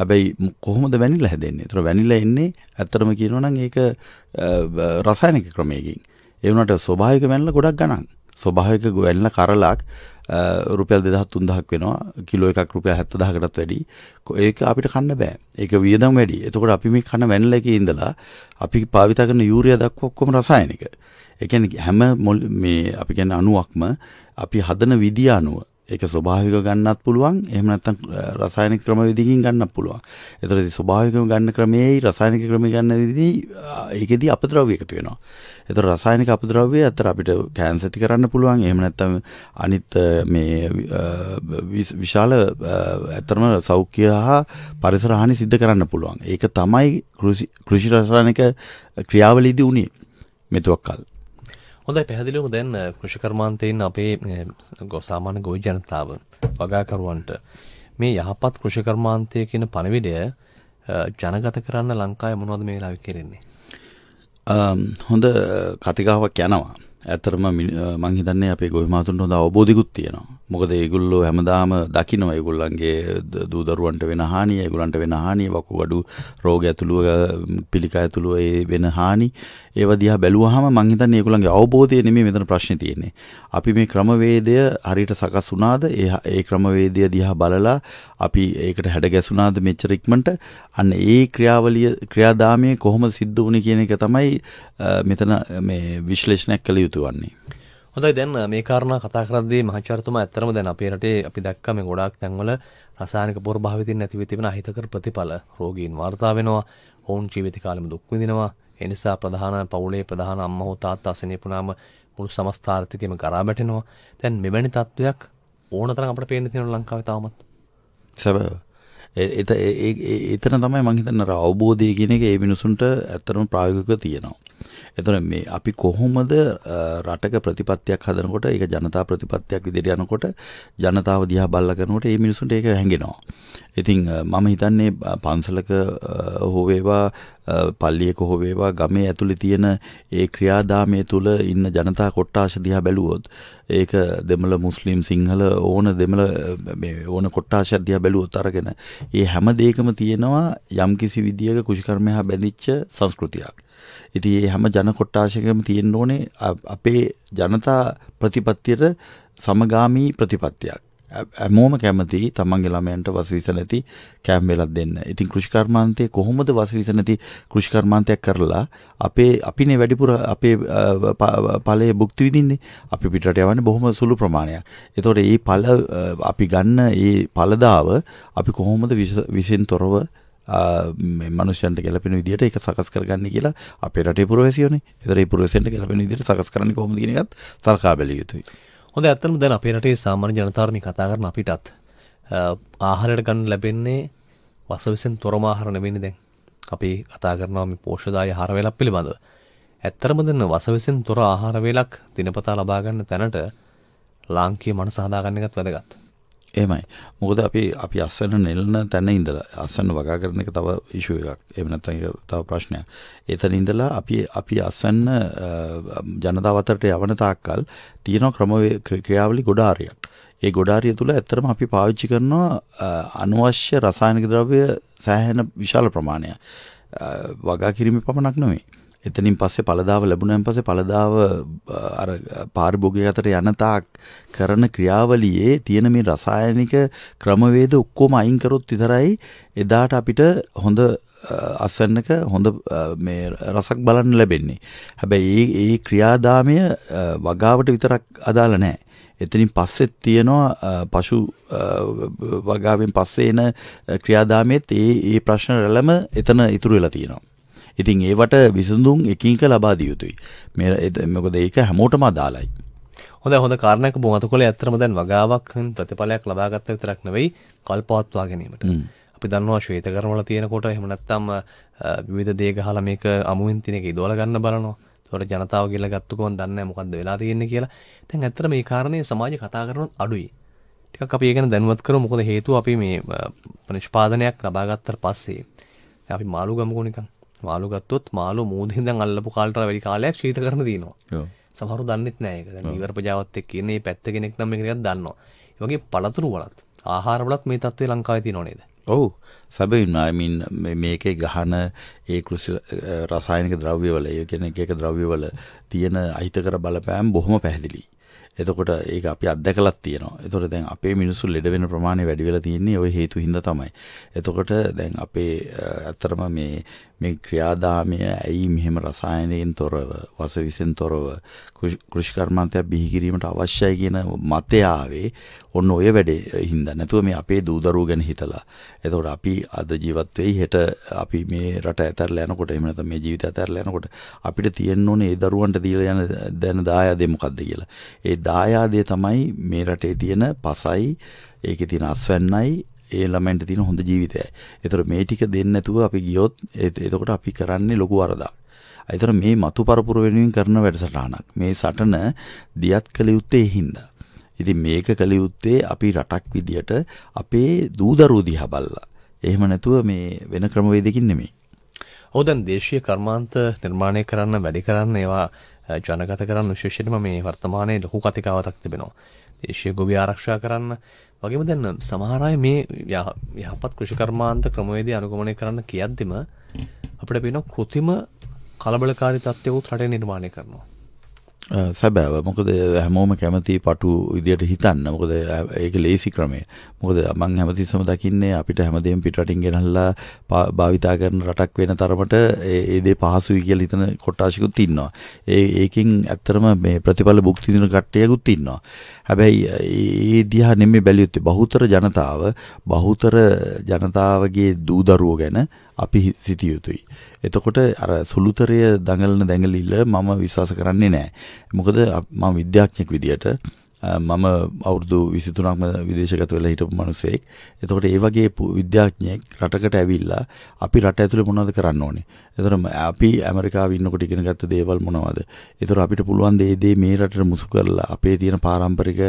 හැබැයි කොහොමද වැනිලා හැදෙන්නේ? ඒතර වැනිලා එන්නේ ඇත්තටම කියනවා නම් ඒක රසායනික ක්‍රමයකින්. ඒ වුණාට ස්වභාවික වැනිලා ගොඩක් ගණන්. ස්වභාවික වැනිලා කරලක් රුපියල් 2000 3000ක් වෙනවා. කිලෝ එකක් රුපියල් 70000කටත් වැඩි. ඒක අපිට කන්න බෑ. ඒක වියදම් වැඩි. එතකොට අපි මේ කන වැනිලා එකේ ඉඳලා අපි භාවිත කරන යූරියා දක්වා ඔක්කොම රසායනික. ඒ කියන්නේ හැම මේ අපි කියන්නේ අණුවක්ම අපි හදන විදිය අණුව ඒක ස්වභාවික ගන්නත් පුළුවන්. එහෙම නැත්නම් රසායනික ක්‍රමවේදකින් ගන්නත් පුළුවන්. ඒතර ස්වභාවිකව ගන්න ක්‍රමයේයි රසායනික ක්‍රමයේ ගන්න විදිහයි ඒකෙදී අපද්‍රව්‍ය එකතු වෙනවා. ඒතර රසායනික අපද්‍රව්‍ය අතර අපිට කැන්සර් කරන්න පුළුවන්. එහෙම නැත්නම් අනිත් මේ විශාල ඇත්තම සෞඛ්‍ය හා පරිසර හානි සිද්ධ කරන්න පුළුවන්. ඒක තමයි කෘෂි රසායනික ක්‍රියාවලියදී උනේ මෙතුවක්කල්. හොඳයි පැහැදිලිවම දැන් කෘෂිකර්මාන්තයෙන් අපේ සාමාන්‍ය ගොවි ජනතාව වගාකරුවන්ට මේ යහපත් කෘෂිකර්මාන්තය කියන පණිවිඩය ජනගත කරන්න ලංකාවේ මොනවද මේ වෙලාවේ කරන්නේ? හොඳ කතිකාවක් යනවා. ඇත්තරම මං හිතන්නේ අපේ ගොවිමාතුන්ට හොඳ අවබෝධිකුත් තියෙනවා. මොකද ඒගොල්ලෝ හැමදාම දකිනවා ඒගොල්ලන්ගේ දූ දරුවන්ට වෙන හානිය ඒගොල්ලන්ට වෙන හානිය වකුගඩු රෝග ඇතුළුව පිළිකා ඇතුළුව ඒ වෙන හානි ඒව දිහා බැලුවාම මං හිතන්නේ ඒගොල්ලන්ගේ අවබෝධය නෙමෙයි මෙතන ප්‍රශ්නේ තියෙන්නේ. අපි මේ ක්‍රමවේදය හරියට සකස් වුණාද? ඒ ඒ ක්‍රමවේදය දිහා බලලා අපි ඒකට හැඩ ගැසුණාද මෙච්චර ඉක්මනට? අන්න ඒ ක්‍රියාවලිය ක්‍රියාදාමයේ කොහොම සිද්ධ වුණේ කියන එක තමයි මෙතන මේ විශ්ලේෂණයක් කළ යුතු වන්නේ. හොඳයි දැන් මේ කාරණා කතා කරද්දී මහාචාර්යතුමා ඇත්තරම දැන් අපේ රටේ අපි දැක්කා මේ ගොඩාක් තැන්වල රසායනික පොර භාවිතින් ඇතිව තිබෙන අහිතකර ප්‍රතිඵල රෝගීන් වාර්තා වෙනවා ඔවුන් ජීවිත කාලෙම දුක් විඳිනවා ඒ නිසා ප්‍රධාන පවුලේ ප්‍රධාන අම්මා හෝ තාත්තා අසනීපුණාම මුළු සමස්ත ආර්ථිකයම කරා බැටෙනවා. දැන් මෙවැනි තත්වයක් ඕනතරම් අපිට පේන්න තියෙනවා ලංකාවේ තාමත්. සැබෑව. එතන තමයි මම හිතන්නේ අවබෝධය කියන එක ඒ මිනිසුන්ට ඇත්තටම ප්‍රායෝගිකව තියෙනවා. එතකොට මේ අපි කොහොමද රටක ප්‍රතිපත්තියක් හදනකොට ඒක ජනතා ප්‍රතිපත්තියක් විදිහට යනකොට ජනතාව දිහා බල්ලා කරනකොට මේ මිනිසුන්ට ඒක හැංගෙනවා. ඉතින් මම හිතන්නේ පන්සලක හෝ වේවා පල්ලියක හෝ වේවා ගමේ ඇතුලේ තියෙන ඒ ක්‍රියාදාමයේ තුල ඉන්න ජනතා කොට්ටාශ දිහා බැලුවොත් ඒක දෙමළ මුස්ලිම් සිංහල ඕන දෙමළ මේ ඕන කොට්ටාශ දිහා බැලුවොත් අරගෙන ඒ හැම දෙයකම තියෙනවා යම්කිසි විදියක කුෂිකර්මය හා බැඳිච්ච සංස්කෘතියක්. ඉතින් ඒ හැම ජන කොට්ටාශයකම තියෙන්න ඕනේ අපේ ජනතා ප්‍රතිපත්තියට සමගාමී ප්‍රතිපත්තියක්. හැමෝම කැමති තමන්ගේ ළමයන්ට වසවිස නැති කෑම වේලක් දෙන්න. ඉතින් කෘෂිකර්මාන්තයේ කොහොමද වසවිස නැති කෘෂිකර්මාන්තයක් කරලා අපේ අපිනේ වැඩිපුර අපේ ඵලයේ භුක්ති විඳින්නේ. අපි පිටරට යවන්නේ බොහොම සුළු ප්‍රමාණයක්. ඒතකොට මේ ඵල අපි ගන්න මේ ඵලදාව අපි කොහොමද විෂෙන් තොරව මේ මනුෂ්‍යයන්ට ගැලපෙන විදිහට ඒක සකස් කරගන්න කියලා අපේ රටේ පුරවැසියෝනේ. ඒතර ඒ පුරවැසියන්ට ගැලපෙන විදිහට සකස් කරන්නේ කොහොමද කියන එකත් සල්කා බැලිය යුතුයි. හොඳ ඇත්තම දැන් අපේ රටේ සාමාන්‍ය ජනතාව මේ කතා කරන අපිටත් ආහාරයට ගන්න ලැබෙන්නේ වසවිසෙන් තොරම ආහාර නෙවෙයිනේ දැන්. අපි කතා කරනවා මේ පෝෂ්‍යදායී ආහාර වේලක් පිළිබඳව. ඇත්තරම දැන් වසවිසෙන් තොර ආහාර වේලක් දිනපතා ලබා ගන්න තැනට ලාංකීය මනස හදාගන්න එකත් වැදගත්. එහෙමයි. මොකද අපි අපි අස්සන නෙලන තැන ඉඳලා අස්සන වගා කරන එක තව ඉෂුව එකක්. එහෙම නැත්නම් තව ප්‍රශ්නයක්. එතන ඉඳලා අපි අපි අස්සන්න ජනතාව අතරට යවන තාක්කල් තියෙන ක්‍රමවේ ක්‍රියාවලි ගොඩාරියක්. ඒ ගොඩාරිය තුළ ඇත්තටම අපි පාවිච්චි කරනවා අනවශ්‍ය රසායනික ද්‍රව්‍ය සෑහෙන විශාල ප්‍රමාණයක්. වගා කිරීම පමණක් නෙවෙයි. එතනින් පස්සේ පළදාව ලැබුණාන් පස්සේ පළදාව අර පාරිභෝගික අතර යනතාක් කරන ක්‍රියාවලියේ තියෙන මේ රසායනික ක්‍රමවේද ඔක්කොම අයින් කරොත් විතරයි එදාට අපිට හොඳ අස්වැන්නක හොඳ මේ රසක් බලන්න ලැබෙන්නේ. හැබැයි ඒ ඒ ක්‍රියාදාමය වගාවට විතරක් අදාළ නැහැ. එතනින් පස්සෙත් තියෙනවා පශු වගාවෙන් පස්සේ එන ක්‍රියාදාමයේත් ඒ ඒ ප්‍රශ්න රැළම එතන ඉතුරු වෙලා තියෙනවා. ඉතින් ඒවට විසඳුම් එකින් එක ලබා දිය යුතුයි. මේ මොකද ඒක හැමෝටම අදාළයි. හොඳ හොඳ කාරණයක් මොහොත කොලේ ඇත්තම දැන් වගාවක් ප්‍රතිඵලයක් ලබාගත්ත විතරක් නෙවෙයි කල්පවත්වා ගැනීමට. අපි දන්නවා ශ්වේතකර්ම වල තියෙනකොට එහෙම නැත්නම් විවිධ දේ ගහලා මේක අමුවෙන් තින එක ඉදවලා ගන්න බලනවා. ඒතකොට ජනතාව කියලා ගත්තකොන් දන්නේ මොකද්ද වෙලා තියෙන්නේ කියලා. දැන් ඇත්තට මේ කාරණේ සමාජය කතා කරනොත් අඩුයි. ටිකක් අපි ඒ ගැන දැනුවත් කරමු. මොකද හේතුව අපි මේ නිෂ්පාදනයක් ලබා ගත්තට පස්සේ අපි මාළු ගමුකෝ නිකන්. මාළු ගත්තොත් මාළු මූදෙන් දැන් අල්ලපු කාලට වැඩි කාලයක් ශීත කරන දිනවා. සමහරව දන්නෙත් නෑ ඒක. දැන් ඉවර ප්‍රජාවත් එක්ක ඉන්නේ මේ පැත්ත කෙනෙක් නම් මේක ටිකක් දන්නවා. ඒ වගේ පළතුරු වලත් ආහාර වලත් මේ தත්ත්වය ලංකාවේ තියෙනව නේද? ඔව්. සැබවින්ම I mean මේකේ ගහන ඒ කෘෂි රසායනික ද්‍රව්‍යවල ඒ කියන්නේ එක එක ද්‍රව්‍යවල තියෙන අහිතකර බලපෑම් බොහොම පැහැදිලියි. එතකොට ඒක අපි අත්දැකලත් තියෙනවා. එතකොට දැන් අපේ මිනිස්සු ලෙඩ වෙන ප්‍රමාණය වැඩි වෙලා තියෙන්නේ ওই හේතු හින්දා තමයි. එතකොට දැන් අපේ අත්‍තරම මේ මේ ක්‍රියාදාමය ඇයි මෙහෙම රසායනයෙන් තොරව වසවිසෙන් තොරව කෘෂිකර්මාන්තයක් බිහි කිරීමට අවශ්‍යයි කියන මතය ආවේ ඔන්න ඔය වැඩේ හින්දා නැතුව මේ අපේ දූදරුව ගැන හිතලා එතකොට අපි අද ජීවත් වෙයි හෙට අපි මේ රට ඇතරලා යනකොට එහෙම නැත්නම් මේ ජීවිතය ඇතරලා යනකොට අපිට තියෙන්න ඕනේ ඒ දරුවන්ට දීලා යන දැන දායාදේ මොකද්ද කියලා ඒ දායාදේ තමයි මේ රටේ තියෙන පසයි ඒකේ තියෙන අස්වැන්නයි ඒ ළමයින්ට තියෙන හොඳ ජීවිතයයි. ඒතර මේ ටික දෙන්නේ නැතුව අපි ගියොත් එතකොට අපි කරන්නේ ලොකු වරදක්. ඒතර මේ මතු පරපුර වෙනුවෙන් කරන වැඩසටහනක්. මේ සටන දියත් කළ යුත්තේ හින්දා. ඉතින් මේක කළ යුත්තේ අපි රටක් විදියට අපේ දූදරුව දිහා බල්ලා. එහෙම නැතුව මේ වෙන ක්‍රමවේදකින් නෙමෙයි. ඔව් දැන් දේශීය කර්මාන්ත නිර්මාණය කරන්න වැඩි කරන්න ඒවා ජනගත කරන්න විශේෂයෙන්ම මේ වර්තමානයේ ලොකු කතිකාවතක් තිබෙනවා. දේශීය ගොවි ආරක්ෂා කරන්න වගේම දැන් සමහර අය මේ යහපත් කෘෂිකර්මාන්ත ක්‍රමවේදී අනුගමනය කරන්න කියද්දිම අපිට පේනවා කෘතිම කලබලකාරී තත්ත්වයක් රටේ නිර්මාණය කරනවා. සැබෑව මොකද හැමෝම කැමති පටු විදියට හිතන්න මොකද ඒක ලේසි ක්‍රමය මොකද මං හැමතිස්සම දකින්නේ අපිට හැමදේම පිටරටින් ගෙනල්ලා භාවිතා කරන රටක් වෙන තරමට ඒ දේ පහසුයි කියලා හිතන කොටාසිකුත් ඉන්නවා ඒ ඒකෙන් ඇත්තටම මේ ප්‍රතිඵල භුක්ති විඳින කට්ටියකුත් ඉන්නවා හැබැයි ඒ දිහා නෙමෙයි බැලියොත් බහුතර ජනතාව බහුතර ජනතාවගේ දූදරුවෝ ගැන අපි සිටිය යුතුයි. එතකොට අර සුළුතරය දඟලන දැඟලිල්ල මම විශ්වාස කරන්නේ නැහැ. මොකද මම විද්‍යාඥයෙක් විදියට මම අවුරුදු 23ක්ම විදේශගත වෙලා හිටපු මිනිසෙක්. එතකොට ඒ වගේ විද්‍යාඥයෙක් රටකට ඇවිල්ලා අපි රට ඇතුලේ මොනවද කරන්න ඕනේ? ඒතර අපි ඇමරිකාවේ ඉන්නකොට ඉගෙන ගත්ත දේවල් මොනවද? ඒතර අපිට පුළුවන් දේ දේ මේ රටට මුසු කරලා අපේ තියෙන පාරම්පරික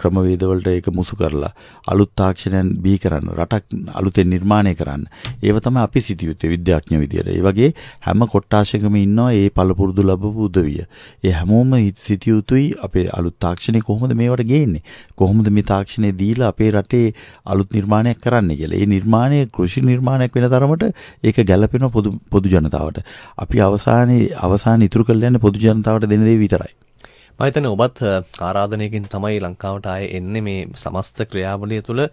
ක්‍රමවේද වලට ඒක මුසු කරලා අලුත් තාක්ෂණයන් බිහි කරන්න රටක් අලුතෙන් නිර්මාණය කරන්න. ඒව තමයි අපි සිටියුත්තේ විද්‍යාඥ විදියට. ඒ වගේ හැම කොට්ටාශයකම ඉන්නවා ඒ පළපුරුදු ලැබපු උදවිය. ඒ හැමෝම සිටිය යුතුයි අපේ අලුත් තාක්ෂණය කොහොමද මේවට ගේන්නේ? කොහොමද මේ තාක්ෂණය දීලා අපේ රටේ අලුත් නිර්මාණයක් කරන්න කියලා. ඒ නිර්මාණය කෘෂි නිර්මාණයක් වෙන තරමට ඒක ගැළපෙන පොදු පොදු ජනතාවට. අපි අවසානයේ අවසාන ඉතුරු කරලා යන්නේ පොදු ජනතාවට දෙන දේ විතරයි. මම හිතන්නේ ඔබත් ආරාධනයකින් තමයි ලංකාවට ආයේ එන්නේ මේ සමස්ත ක්‍රියාවලිය තුළ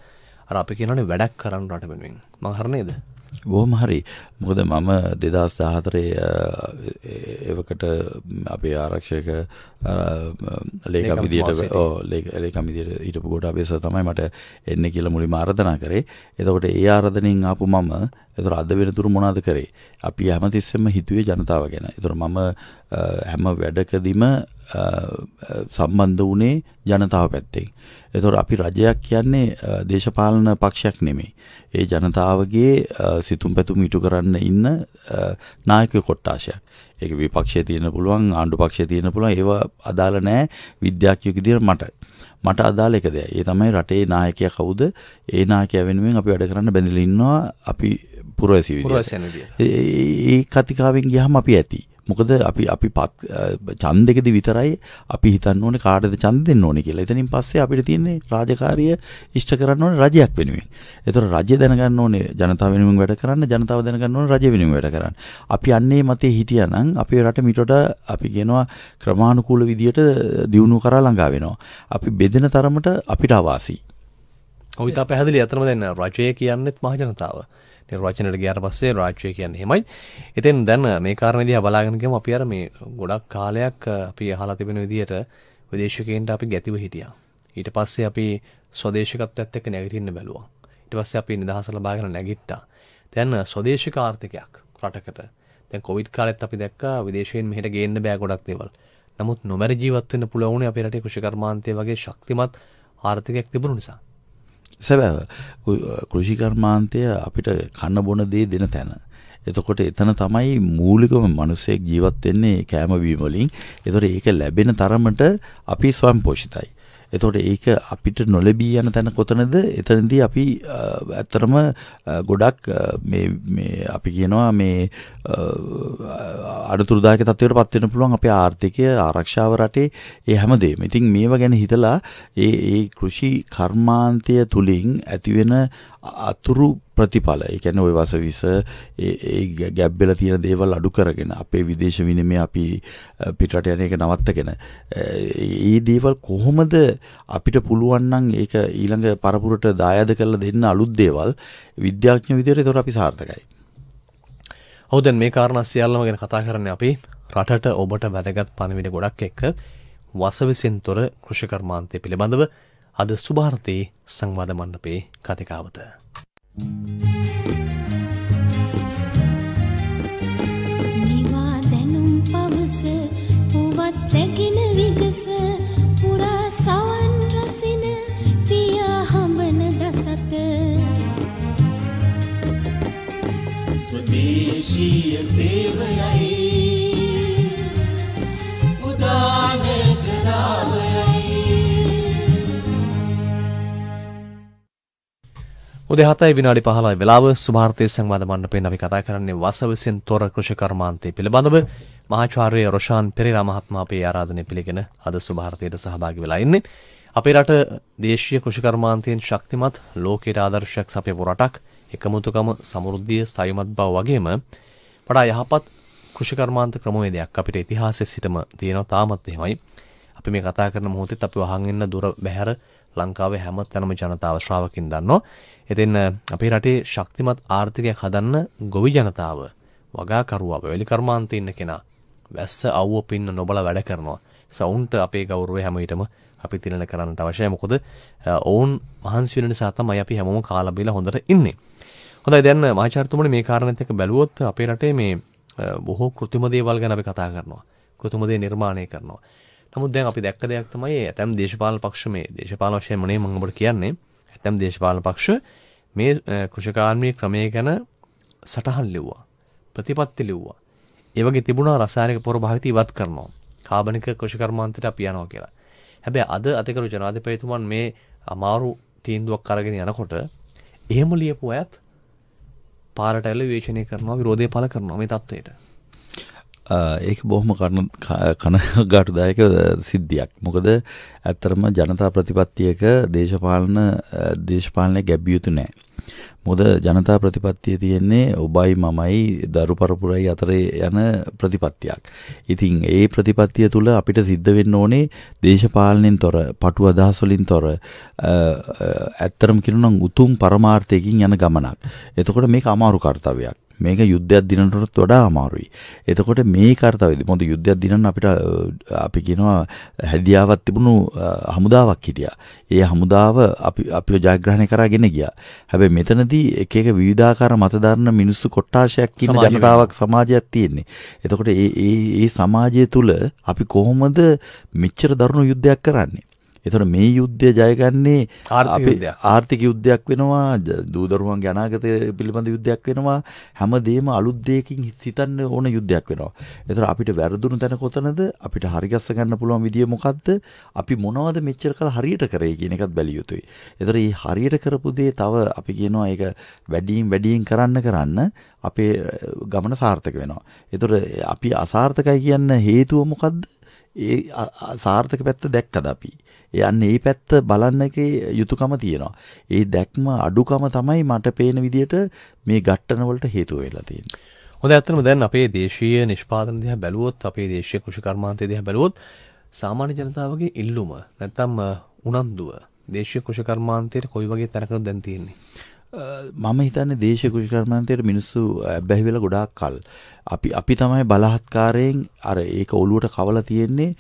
අර අපි කියනනේ වැඩක් කරන්න රට වෙනුවෙන්. මම හරි නේද? බොහොම හරි. මොකද මම 2014 එවකට අපේ ආරක්ෂක ලේකම් විදියට ඔව් ලේකම් විදියට හිටපු කොට අපේ සර් තමයි මට එන්න කියලා මුලින්ම ආරාධනා කරේ. එතකොට ඒ ආරාධනෙන් ආපු මම ඒතර අද වෙනතුරු මොනවද කරේ? අපි හැමතිස්සෙම හිතුවේ ජනතාව ගැන. ඒතර මම හැම වැඩකදීම සම්බන්ධ වුණේ ජනතාව පැත්තෙන්. එතකොට අපි රජයක් කියන්නේ දේශපාලන පක්ෂයක් නෙමෙයි. ඒ ජනතාවගේ සිතුම් පැතුම් ඉටු කරන්න ඉන්න නායක කොට්ටාශයක්. ඒක විපක්ෂයේ තියෙන පුළුවන් ආණ්ඩු පක්ෂයේ තියෙන පුළුවන් ඒව අදාළ නැහැ විද්‍යාඥයෙකු විදියට මට. මට අදාළ එක දෙයයි. ඒ තමයි රටේ නායකයා කවුද? ඒ නායකයා වෙනුවෙන් අපි වැඩ කරන්න බැඳලා ඉන්නවා. අපි පුරවැසි විදියට. ඒ කතිකාවෙන් ගියහම අපි ඇති. මොකද අපි අපි ඡන්දෙකදී විතරයි අපි හිතන්න ඕනේ කාටද ඡන්ද දෙන්න ඕනේ කියලා. එතනින් පස්සේ අපිට තියෙන්නේ රාජකාරිය ඉෂ්ට කරන්න ඕනේ රජයක් වෙනුවෙන්. ඒතර රජය දැනගන්න ඕනේ ජනතාව වෙනුවෙන් වැඩ කරන්න, ජනතාව දැනගන්න ඕනේ රජය වෙනුවෙන් වැඩ කරන්න. අපි අන්නේ මතේ හිටියානම් අපේ රට මිටට අපි කියනවා ක්‍රමානුකූල විදියට දියුණුව කරා ළඟා වෙනවා. අපි බෙදෙන තරමට අපිට අවාසි. ඔවිතා පැහැදිලි අතනම දැන් රජය කියන්නේත් මහජනතාව. නිර්වචනයට ගියාට පස්සේ රාජ්‍යය කියන්නේ එහෙමයි. ඉතින් දැන් මේ කාරණේ දිහා බලාගෙන ගියම අපි අර මේ ගොඩක් කාලයක් අපි අහලා තිබෙන විදිහට විදේශිකයන්ට අපි ගැතිව හිටියා. ඊට පස්සේ අපි ස්වදේශිකත්වයත් එක්ක නැගිටින්න බැලුවා. ඊට පස්සේ අපි නිදහස ලබාගෙන නැගිට්ටා. දැන් ස්වදේශික ආර්ථිකයක් රටකට. දැන් කොවිඩ් කාලෙත් අපි දැක්කා විදේශයෙන් මෙහෙට ගේන්න බෑ ගොඩක් දේවල්. නමුත් නොමැරි ජීවත් වෙන්න පුළුවන් උනේ අපේ රටේ කෘෂිකර්මාන්තය වගේ ශක්තිමත් ආර්ථිකයක් තිබුණු නිසා. සැබෑව කෘෂිකර්මාන්තය අපිට කන්න බොන දේ දෙන තැන. එතකොට එතන තමයි මූලිකම මිනිසෙක් ජීවත් වෙන්නේ කෑම බීම වලින්. ඒතකොට ඒක ලැබෙන තරමට අපි ස්වයංපෝෂිතයි. එතකොට ඒක අපිට නොලැබී යන තැන කොතනද? එතනදී අපි ඇත්තටම ගොඩක් මේ මේ අපි කියනවා මේ අනුතුරුදායක තත්ත්වයකට පත් වෙන්න පුළුවන් අපේ ආර්ථිකය ආරක්ෂාව රටේ ඒ හැමදේම. ඉතින් මේවා ගැන හිතලා ඒ ඒ කෘෂි කර්මාන්තය තුලින් ඇතිවෙන අතුරු ප්‍රතිඵල. ඒ කියන්නේ ওই වසවිස ඒ ගැප් වෙලා තියෙන දේවල් අඩු කරගෙන අපේ විදේශ විනිමය අපි පිටරට යන එක නවත්තගෙන ඒ දේවල් කොහොමද අපිට පුළුවන් නම් ඒක ඊළඟ පරපුරට දායාද කරලා දෙන්න අලුත් දේවල් විද්‍යාඥ විදියට ඒතකොට අපි සාර්ථකයි. ඔව් දැන් මේ කාරණා සියල්ලම ගැන කතා කරන්නේ අපි රටට ඔබට වැදගත් පණිවිඩ ගොඩක් එක්ක වසවිසෙන් තොර කෘෂිකර්මාන්තය පිළිබඳව අද සුභාර්තයේ සංවාධ මණ්ඩපේ කතිකාවත. නිවා දැනුම් පවස පුවත් රැගෙන විගස පුරා සවන් රසින පියා හඹන දසත ස්වදේශීය සේවයයි උදේ 7යි විනාඩි 15යි වෙලාව සුභාර්ථයේ සංවාද මණ්ඩපයෙන් අපි කතා කරන්නේ වසවිසෙන් තොර කෘෂිකර්මාන්තය පිළිබඳව මහාචාර්ය රොෂාන් පෙරේරා මහත්මයා අපේ ආරාධනය පිළිගෙන අද සුභාර්ථයට සහභාගී වෙලා ඉන්නේ. අපේ රට දේශීය කෘෂිකර්මාන්තයෙන් ශක්තිමත් ලෝකයට ආදර්ශයක් සපයපු රටක් එකමුතුකම සමෘද්ධිය සයමත් බව වගේම වඩා යහපත් කෘෂිකර්මාන්ත ක්‍රමවේදයක් අපිට ඉතිහාසයේ සිටම තියෙනවා තාමත් එහෙමයි. අපි මේ කතා කරන මොහොතේත් අපි වහන් ඉන්න දුර බැහැර ලංකාවේ හැම තැනම ජනතාව ශ්‍රාවකින් දන්නෝ. ඉතින් අපේ රටේ ශක්තිමත් ආර්ථිකයක් හදන්න ගොවි ජනතාව වගාකරුවා වැලි කර්මාන්තේ ඉන්න කෙනා වැස්ස අවුව පින්න නොබල වැඩ කරනවා. සවුන්ට අපේ ගෞරවය හැම විටම අපි තිලන කරන්නට අවශ්‍යයි. මොකද ඔවුන් මහන්සි වෙන නිසා තමයි අපි හැමෝම කාලා බීලා හොඳට ඉන්නේ. හොඳයි දැන් මහාචාර්යතුමනි මේ කාරණේත් එක්ක බැලුවොත් අපේ රටේ මේ බොහෝ કૃතිම දේවල් ගැන අපි කතා කරනවා. કૃතිම දේ නිර්මාණය කරනවා. නමුත් දැන් අපි දැක්ක දෙයක් තමයි ඇතැම් දේශපාලන පක්ෂ මේ දේශපාලන වශයෙන් මොනේ මම ඔබට කියන්නේ ඇතැම් දේශපාලන පක්ෂ මේ කෘෂිකාර්මී ක්‍රමය ගැන සටහන් ලිව්වා ප්‍රතිපත්ති ලිව්වා ඒ වගේ තිබුණා රසායනික පොර භාවිත ඉවත් කරනවා කාබනික කෘෂිකර්මාන්තයට අපි යනවා කියලා හැබැයි අද අතිකරු ජනාධිපතිතුමන් මේ අමාරු තීන්දුවක් අරගෙන යනකොට එහෙම ලියපු අයත් පාරට ඇල විවේචනය කරනවා විරෝධය පළ කරනවා මේ තත්ත්වයට ඒක බොහොම කනගාටුදායක සිද්ධියක්. මොකද ඇත්තරම ජනතා ප්‍රතිපත්තියක දේශපාලන දේශපාලනය ගැබිය යුතු නෑ. මොකද ජනතා ප්‍රතිපත්තිය තියෙන්නේ ඔබයි මමයි දරු පරපුරයි අතරේ යන ප්‍රතිපත්තියක්. ඉතින් ඒ ප්‍රතිපත්තිය තුළ අපිට සිද්ධ වෙන්න ඕනේ දේශපාලනෙන් තොර, පටු අදහස් වලින් තොර ඇත්තරම කියනනම් උතුම් පරමාර්ථයකින් යන ගමනක්. එතකොට මේක අමාරු කාර්යයක්. මේක යුද්ධයක් දිනනටත් වඩා අමාරුයි. එතකොට මේ කාර්යතාවයේදී මොකද යුද්ධයක් දිනන්න අපිට අපි කියනවා හැදියාවක් තිබුණු හමුදාවක් හිටියා. ඒ හමුදාව අපි අපිව ජයග්‍රහණය කරගෙන ගියා. හැබැයි මෙතනදී එක එක විවිධාකාර මතධාරණ මිනිස්සු කොට්ටාශයක් ඉන්න ජනතාවක් සමාජයක් තියෙන්නේ. එතකොට ඒ ඒ සමාජය තුල අපි කොහොමද මෙච්චර දරුණු යුද්ධයක් කරන්නේ? එතකොට මේ යුද්ධය ජයගන්නේ අපේ ආර්ථික යුද්ධයක් වෙනවා දූදරුවන්ගේ අනාගතය පිළිබඳ යුද්ධයක් වෙනවා හැම දෙයක්ම අලුත් දෙයකින් සිතන්න ඕන යුද්ධයක් වෙනවා. එතකොට අපිට වැරදුණු තැන කොතනද අපිට හරිගස්ස ගන්න පුළුවන් විදිය මොකද්ද? අපි මොනවද මෙච්චර කල් හරියට කරේ කියන එකත් බැලිය යුතුයි. එතකොට මේ හරියට කරපු දේ තව අපි කියනවා ඒක වැඩියෙන් වැඩියෙන් කරන්න කරන්න අපේ ගමන සාර්ථක වෙනවා. එතකොට අපි අසාර්ථකයි කියන්න හේතුව මොකද්ද? ඒ සාර්ථක පැත්ත දැක්කද අපි. යන්න ඒ පැත්ත බලන්න එකේ යුතුයකම තියෙනවා. ඒ දැක්ම අඩුකම තමයි මට පේන විදිහට මේ ඝට්ටන වලට හේතුව වෙලා තියෙන්නේ. හොඳ ඇත්තටම දැන් අපේ දේශීය නිෂ්පාදන දිහා බැලුවොත් අපේ දේශීය කෘෂි කර්මාන්තය දිහා බැලුවොත් සාමාන්‍ය ජනතාවගේ ඉල්ලුම නැත්තම් උනන්දුව දේශීය කෘෂි කර්මාන්තයේ කොයි වගේ තැනකද දැන් තියෙන්නේ? මම හිතන්නේ දේශ කුෂි කර්මාන්තයේ මිනිස්සු බැහැ වෙලා ගොඩාක් කල් අපි අපි තමයි බලහත්කාරයෙන් අර ඒක ඔලුවට කවලා තියෙන්නේ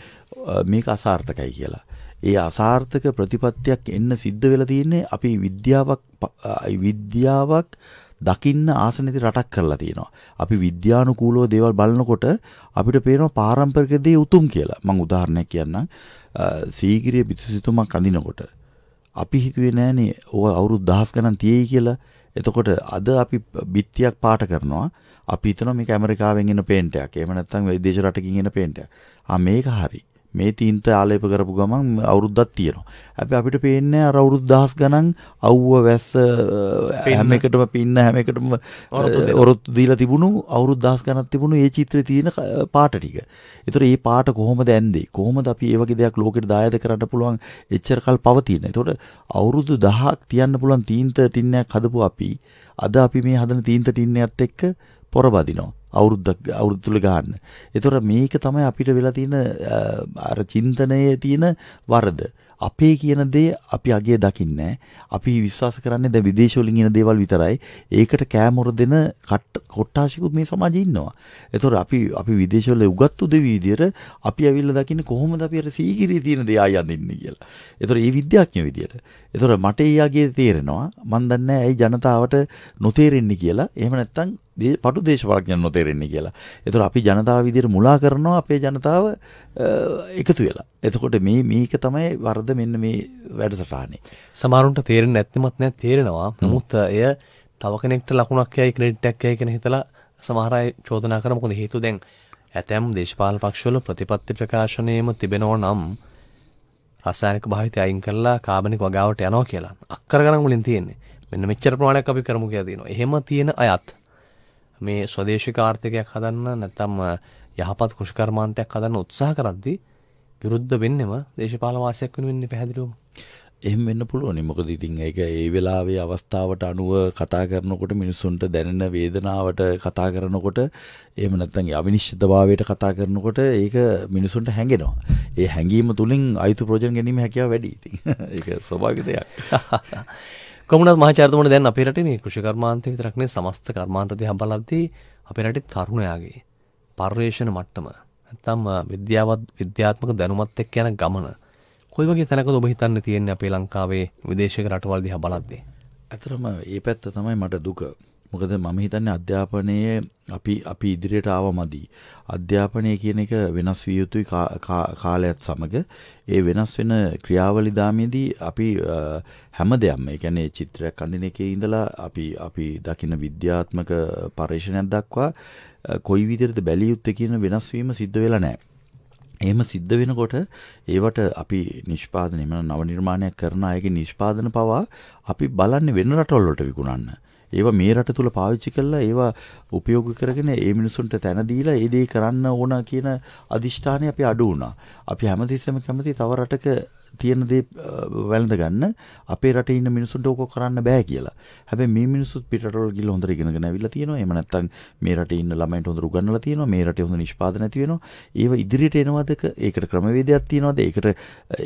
මේක අසාර්ථකයි කියලා. ඒ අසාර්ථක ප්‍රතිපත්තියක් එන්න සිද්ධ වෙලා තියෙන්නේ අපි විද්‍යාවක් විද්‍යාවක් දකින්න ආසනති රටක් කරලා තියෙනවා. අපි විද්‍යානුකූලව දේවල් බලනකොට අපිට පේනවා පාරම්පරික දේ උතුම් කියලා. මම උදාහරණයක් කියන්නම්. සීගිරිය පිටුසිතුමක් අඳිනකොට අපි හිතුවේ නෑනේ ඕ අවුරුදු දහස් ගණන් තියෙයි කියලා. එතකොට අද අපි බිත්තියක් පාට කරනවා. අපි හිතනවා මේක ඇමරිකාවෙන් එන පේන්ටයක්. එහෙම නැත්නම් විදේශ රටකින් එන පේන්ටයක්. ආ මේක හරි. මේ තීන්ත ආලේප කරපු ගමන් අවුරුද්දක් තියෙනවා. අපි අපිට පේන්නේ අර අවුරුදු දහස් ගණන් අවුව වැස්ස හැම එකටම පින්න හැම එකටම ඔරොත්තු දීලා තිබුණු අවුරුදු දහස් ගණන් තිබුණු මේ චිත්‍රයේ තියෙන පාට ටික. ඒතර මේ පාට කොහොමද ඇන්දේ? කොහොමද අපි මේ වගේ දෙයක් ලෝකෙට දායද කරන්න පුළුවන් එච්චර කල් පවතින. ඒතර අවුරුදු 1000ක් තියන්න පුළුවන් තීන්ත ටින්නයක් හදපු අපි අද අපි මේ හදන තීන්ත ටින්නයත් එක්ක පොරබදිනවා. අවුරුද්දක් අවුරුදු තුල ගන්න. ඒතොර මේක තමයි අපිට වෙලා තියෙන අර චින්තනයේ තියෙන වරද. අපේ කියන දේ අපි අගේ දකින්නේ අපි විශ්වාස කරන්නේ දැන් විදේශ වලින් එන දේවල් විතරයි. ඒකට කෑමොර දෙන කොට්ටාශිකුත් මේ සමාජයේ ඉන්නවා. ඒතොර අපි අපි විදේශ වල උගත්තු දෙවි විදියට අපි ඇවිල්ලා දකින්නේ කොහොමද අපි අර සීගිරියේ තියෙන දේ ආය අඳින්නේ කියලා. ඒතොර ඒ විද්‍යාඥයෝ විදියට. ඒතොර මට ඒ යගේ තේරෙනවා. මන් දන්නේ ඇයි ජනතාවට නොතේරෙන්නේ කියලා. එහෙම නැත්නම් පටු දේශපාලකයන් නොතේරෙන්නේ කියලා. ඒතර අපි ජනතාව විදිහට මුලා කරනවා අපේ ජනතාව එකතු වෙලා. එතකොට මේ මේක තමයි වරද මෙන්න මේ වැඩසටහනේ. සමහරුන්ට තේරෙන්නේ නැත්නම් නෑ තේරෙනවා. නමුත් එය තව කෙනෙක්ට ලකුණක් යයි ක්‍රෙඩිට් එකක් යයි කියන හිතලා සමහර අය චෝදනා කරන මොකද හේතුව දැන් ඇතැම් දේශපාලන පක්ෂවල ප්‍රතිපත්ති ප්‍රකාශනයේම තිබෙනව නම් රසායනික භාවිතය අයින් කරලා කාබනික වගාවට යනවා කියලා අක්කර ගණන් වලින් තියෙන්නේ. මෙන්න මෙච්චර ප්‍රමාණයක් අපි කරමු කියලා දිනවා. එහෙම තියෙන අයත් මේ ස්වදේශික ආර්ථිකයක් හදන්න නැත්නම් යහපත් කෘෂිකර්මාන්තයක් හදන්න උත්සාහ කරද්දී විරුද්ධ වෙන්නෙම දේශපාලන වාසියක් වෙනුවෙන් පැහැදිලිවම එහෙම වෙන්න පුළුවනි මොකද ඉතින් ඒක ඒ වෙලාවේ අවස්ථාවට අනුව කතා කරනකොට මිනිස්සුන්ට දැනෙන වේදනාවට කතා කරනකොට එහෙම නැත්නම් අවිනිශ්චිතභාවයට කතා කරනකොට ඒක මිනිස්සුන්ට හැඟෙනවා. ඒ හැඟීම තුලින් අයිතු ප්‍රයෝජන ගැනීම හැකියාව වැඩි ඉතින්. ඒක ස්වභාවික දෙයක්. කොමුණත් මහාචාර්යතුමනි දැන් අපේ රටේ මේ කෘෂිකර්මාන්තේ විතරක් නෙවෙයි සමස්ත කර්මාන්ත දිහා බලද්දී අපේ රටේ තරුණයාගේ පර්යේෂණ මට්ටම නැත්තම් විද්‍යාවත් විද්‍යාත්මක දැනුමත් එක්ක යන ගමන කොයි වගේ තැනකද ඔබ හිතන්නේ තියෙන්නේ අපේ ලංකාවේ විදේශික රටවල් දිහා බලද්දී? අතරම මේ පැත්ත තමයි මට දුක. මොකද මම හිතන්නේ අධ්‍යාපනයේ අපි අපි ඉදිරියට ආවමදි අධ්‍යාපනය කියන එක වෙනස් විය යුතුයි කාලයත් සමග ඒ වෙනස් වෙන ක්‍රියාවලි දාමේදී අපි හැම දෙයක්ම ඒ කියන්නේ චිත්‍රයක් අඳින එකේ ඉඳලා අපි අපි දකින විද්‍යාත්මක පරීක්ෂණයක් දක්වා කොයි විදිහටද බැලිය යුත්තේ කියන වෙනස් වීම සිද්ධ වෙලා නැහැ. එහෙම සිද්ධ වෙනකොට ඒවට අපි නිෂ්පාදනය නව නිර්මාණයක් කරන අයගේ නිෂ්පාදන පවා අපි බලන්නේ වෙන රටවල් වලට විකුණන්න. ඒවා මේ රට තුල පාවිච්චි කරලා ඒවා උපයෝග කරගෙන ඒ මිනිසුන්ට තැන දීලා ඒ දේ කරන්න ඕන කියන අදිෂ්ඨානය අපි අඩු වුණා. අපි හැමතිස්සෙම කැමති තව රටක තියෙන දේ වැළඳ ගන්න අපේ රටේ ඉන්න මිනිසුන්ට ඕක කරන්න බෑ කියලා. හැබැයි මේ මිනිස්සුත් පිටරටවල ගිහලා හොඳට ඉගෙනගෙන ඇවිල්ලා තියෙනවා. එහෙම නැත්නම් මේ රටේ ඉන්න ළමයින්ට හොඳට උගන්වලා තියෙනවා. මේ රටේ හොඳ නිෂ්පාදන ඇති වෙනවා. ඒව ඉදිරියට එනවද? ඒකට ක්‍රමවේදයක් තියෙනවද? ඒකට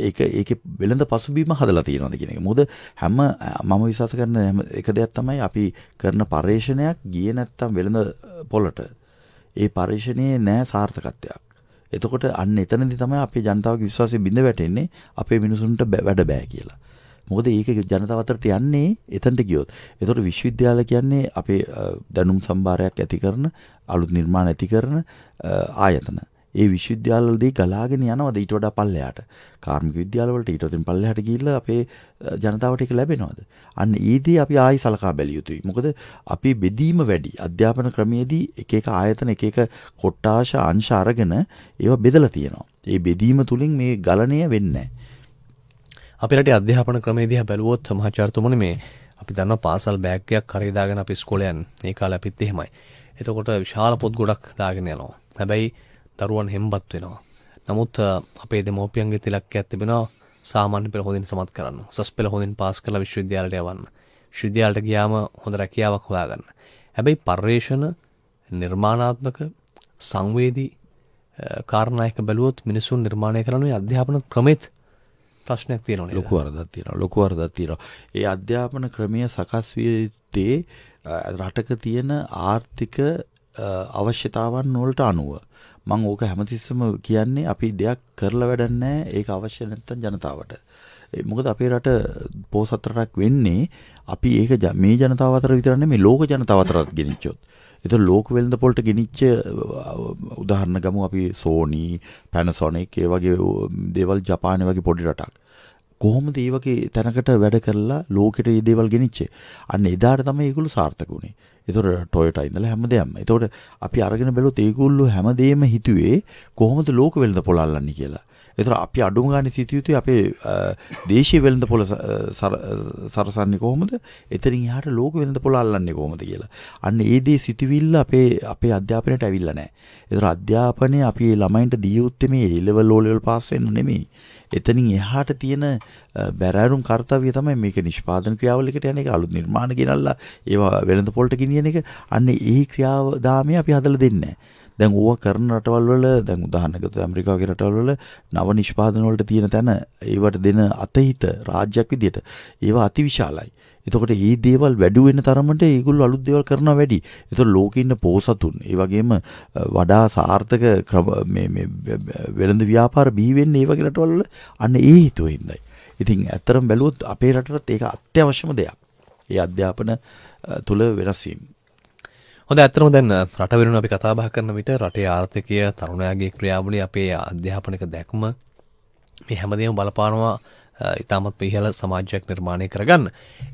ඒක ඒකේ වෙළඳ පසුබිම හදලා තියෙනවද කියන එක. මොකද හැම මම විශ්වාස කරන හැම එක දෙයක් තමයි අපි කරන පරීක්ෂණයක් ගියේ නැත්නම් වෙළඳ පොළට ඒ පරීක්ෂණයේ නෑ සාර්ථකත්වයක්. එතකොට අන්න එතනදී තමයි අපේ ජනතාවගේ විශ්වාසය බිඳ වැටෙන්නේ අපේ මිනිසුන්ට වැඩ බෑ කියලා. මොකද ඒක ජනතාව අතරට යන්නේ එතනට ගියොත්. ඒතකොට විශ්වවිද්‍යාල කියන්නේ අපේ දැනුම් සම්භාරයක් ඇති කරන, අලුත් නිර්මාණ ඇති කරන ආයතන. ඒ විශ්වවිද්‍යාලවලදී ගලාගෙන යනවද ඊට වඩා පල්ලෙහාට? කාර්මික විද්‍යාලවලට ඊට වඩා පල්ලෙහාට ගිහිල්ලා අපේ ජනතාවට ඒක ලැබෙනවද? අන්න ඒදී අපි ආයි සලකා බැලිය යුතුයි. මොකද අපි බෙදීම වැඩි. අධ්‍යාපන ක්‍රමයේදී එක එක ආයතන එක එක කොට්ටාශ අංශ අරගෙන ඒවා බෙදලා තියෙනවා. ඒ බෙදීම තුලින් මේ ගලණය වෙන්නේ අපේ රටේ අධ්‍යාපන ක්‍රමය දිහා බැලුවොත් සමාජාචාර්යතුමනි මේ අපි දන්නවා පාසල් බෑග් එකක් හරි දාගෙන අපි ඉස්කෝලේ යන්නේ. ඒ කාලේ අපිත් එහෙමයි. එතකොට විශාල පොත් ගොඩක් දාගෙන යනවා. හැබැයි දරුවන් හෙම්බත් වෙනවා. නමුත් අපේ දෙමෝපියන්ගේ තිලක්කයක් තිබෙනවා සාමාන්‍ය පෙළ හොඳින් සමත් කරන්න. උසස් පෙළ හොඳින් පාස් කරලා විශ්වවිද්‍යාලයට යවන්න. විශ්වවිද්‍යාලයට ගියාම හොඳ රැකියාවක් හොයාගන්න. හැබැයි පර්යේෂණ නිර්මාණාත්මක සංවේදී කාරණායක බැලුවොත් මිනිසුන් නිර්මාණය කරන අධ්‍යාපන ක්‍රමෙත් ප්‍රශ්නයක් තියෙනවා ලොකු වරදක් තියෙනවා ලොකු වරදක් තියෙනවා. ඒ අධ්‍යාපන ක්‍රමය සකස් විය යුත්තේ රටක තියෙන ආර්ථික අවශ්‍යතාවන් වලට අනුව මම ඕක හැමතිස්සම කියන්නේ අපි දෙයක් කරලා වැඩක් නැහැ ඒක අවශ්‍ය නැත්නම් ජනතාවට. මොකද අපේ රට පෝසත් රටක් වෙන්නේ අපි ඒක මේ ජනතාව අතර විතර නෙමෙයි ලෝක ජනතාව අතරත් ගෙනිච්චොත්. එත ලෝක වෙළඳ පොල්ට ගෙනිච්ච උදාහරණ ගමු අපි සෝනි පැනසොනික් ඒ වගේ දේවල් ජපානය වගේ පොඩි රටක් කොහොමද මේ වගේ තැනකට වැඩ කරලා ලෝකෙට මේ දේවල් ගෙනිච්චේ? අන්න එදාට තමයි ඒගොල්ලෝ සාර්ථක වුනේ. ඒතකොට ටොයොටා ඉඳලා හැමදේම. ඒතකොට අපි අරගෙන බැලුවොත් ඒගොල්ලෝ හැමදේම හිතුවේ කොහොමද ලෝක වෙළඳ පොළ අල්ලන්නේ කියලා. ඒතර අපි අඩුම ගානේ සිටිය යුතුයි අපේ දේශීය වෙළඳපොළ සරසන්නේ කොහොමද? එතනින් එහාට ලෝක වෙළඳපොළ අල්ලන්නේ කොහොමද කියලා. අන්න ඒ දේ සිටිවිල්ල අපේ අපේ අධ්‍යාපනයට ඇවිල්ලා නැහැ. ඒතර අධ්‍යාපනයේ අපි ළමයින්ට දිය යුත්තේ මේ A level O level pass වෙන්න නෙමෙයි. එතනින් එහාට තියෙන බැරෑරුම් කාර්යය තමයි මේක නිෂ්පාදන ක්‍රියාවලියකට යන එක අලුත් නිර්මාණ ගෙනල්ලා ඒවා වෙළඳ පොළට ගෙනියන එක අන්න ඒ ක්‍රියාදාමය අපි හදලා දෙන්නේ නැහැ. දැන් ඕවා කරන රටවල් වල දැන් උදාහරණයක් ගත්තොත් ඇමරිකාගේ රටවල් වල නව නිෂ්පාදන වලට තියෙන තැන ඒවට දෙන අතහිත රාජ්‍යයක් විදියට ඒවා අතිවිශාලයි. එතකොට මේ දේවල් වැඩි වෙන තරමට ඒගොල්ලෝ අලුත් දේවල් කරනවා වැඩි. ඒතකොට ලෝකේ ඉන්න පෝසතුන්, ඒ වගේම වඩා සාර්ථක මේ මේ වෙළඳ ව්‍යාපාර බිහි වෙන්නේ ඒ වගේ රටවල් වල අන්න ඒ හේතුවෙන්දයි. ඉතින් ඇත්තරම් බැලුවොත් අපේ රටට ඒක අත්‍යවශ්‍යම දෙයක්. ඒ අධ්‍යාපන තුල වෙනස් වීම. හොඳ ඇත්තම දැන් රට වෙනුවෙන් අපි කතා බහ කරන විට රටේ ආර්ථිකය තරුණයාගේ ක්‍රියාවලිය අපේ අධ්‍යාපනික දැක්ම මේ හැමදේම බලපානවා ඉතාමත් පිහල සමාජයක් නිර්මාණය කරගන්න.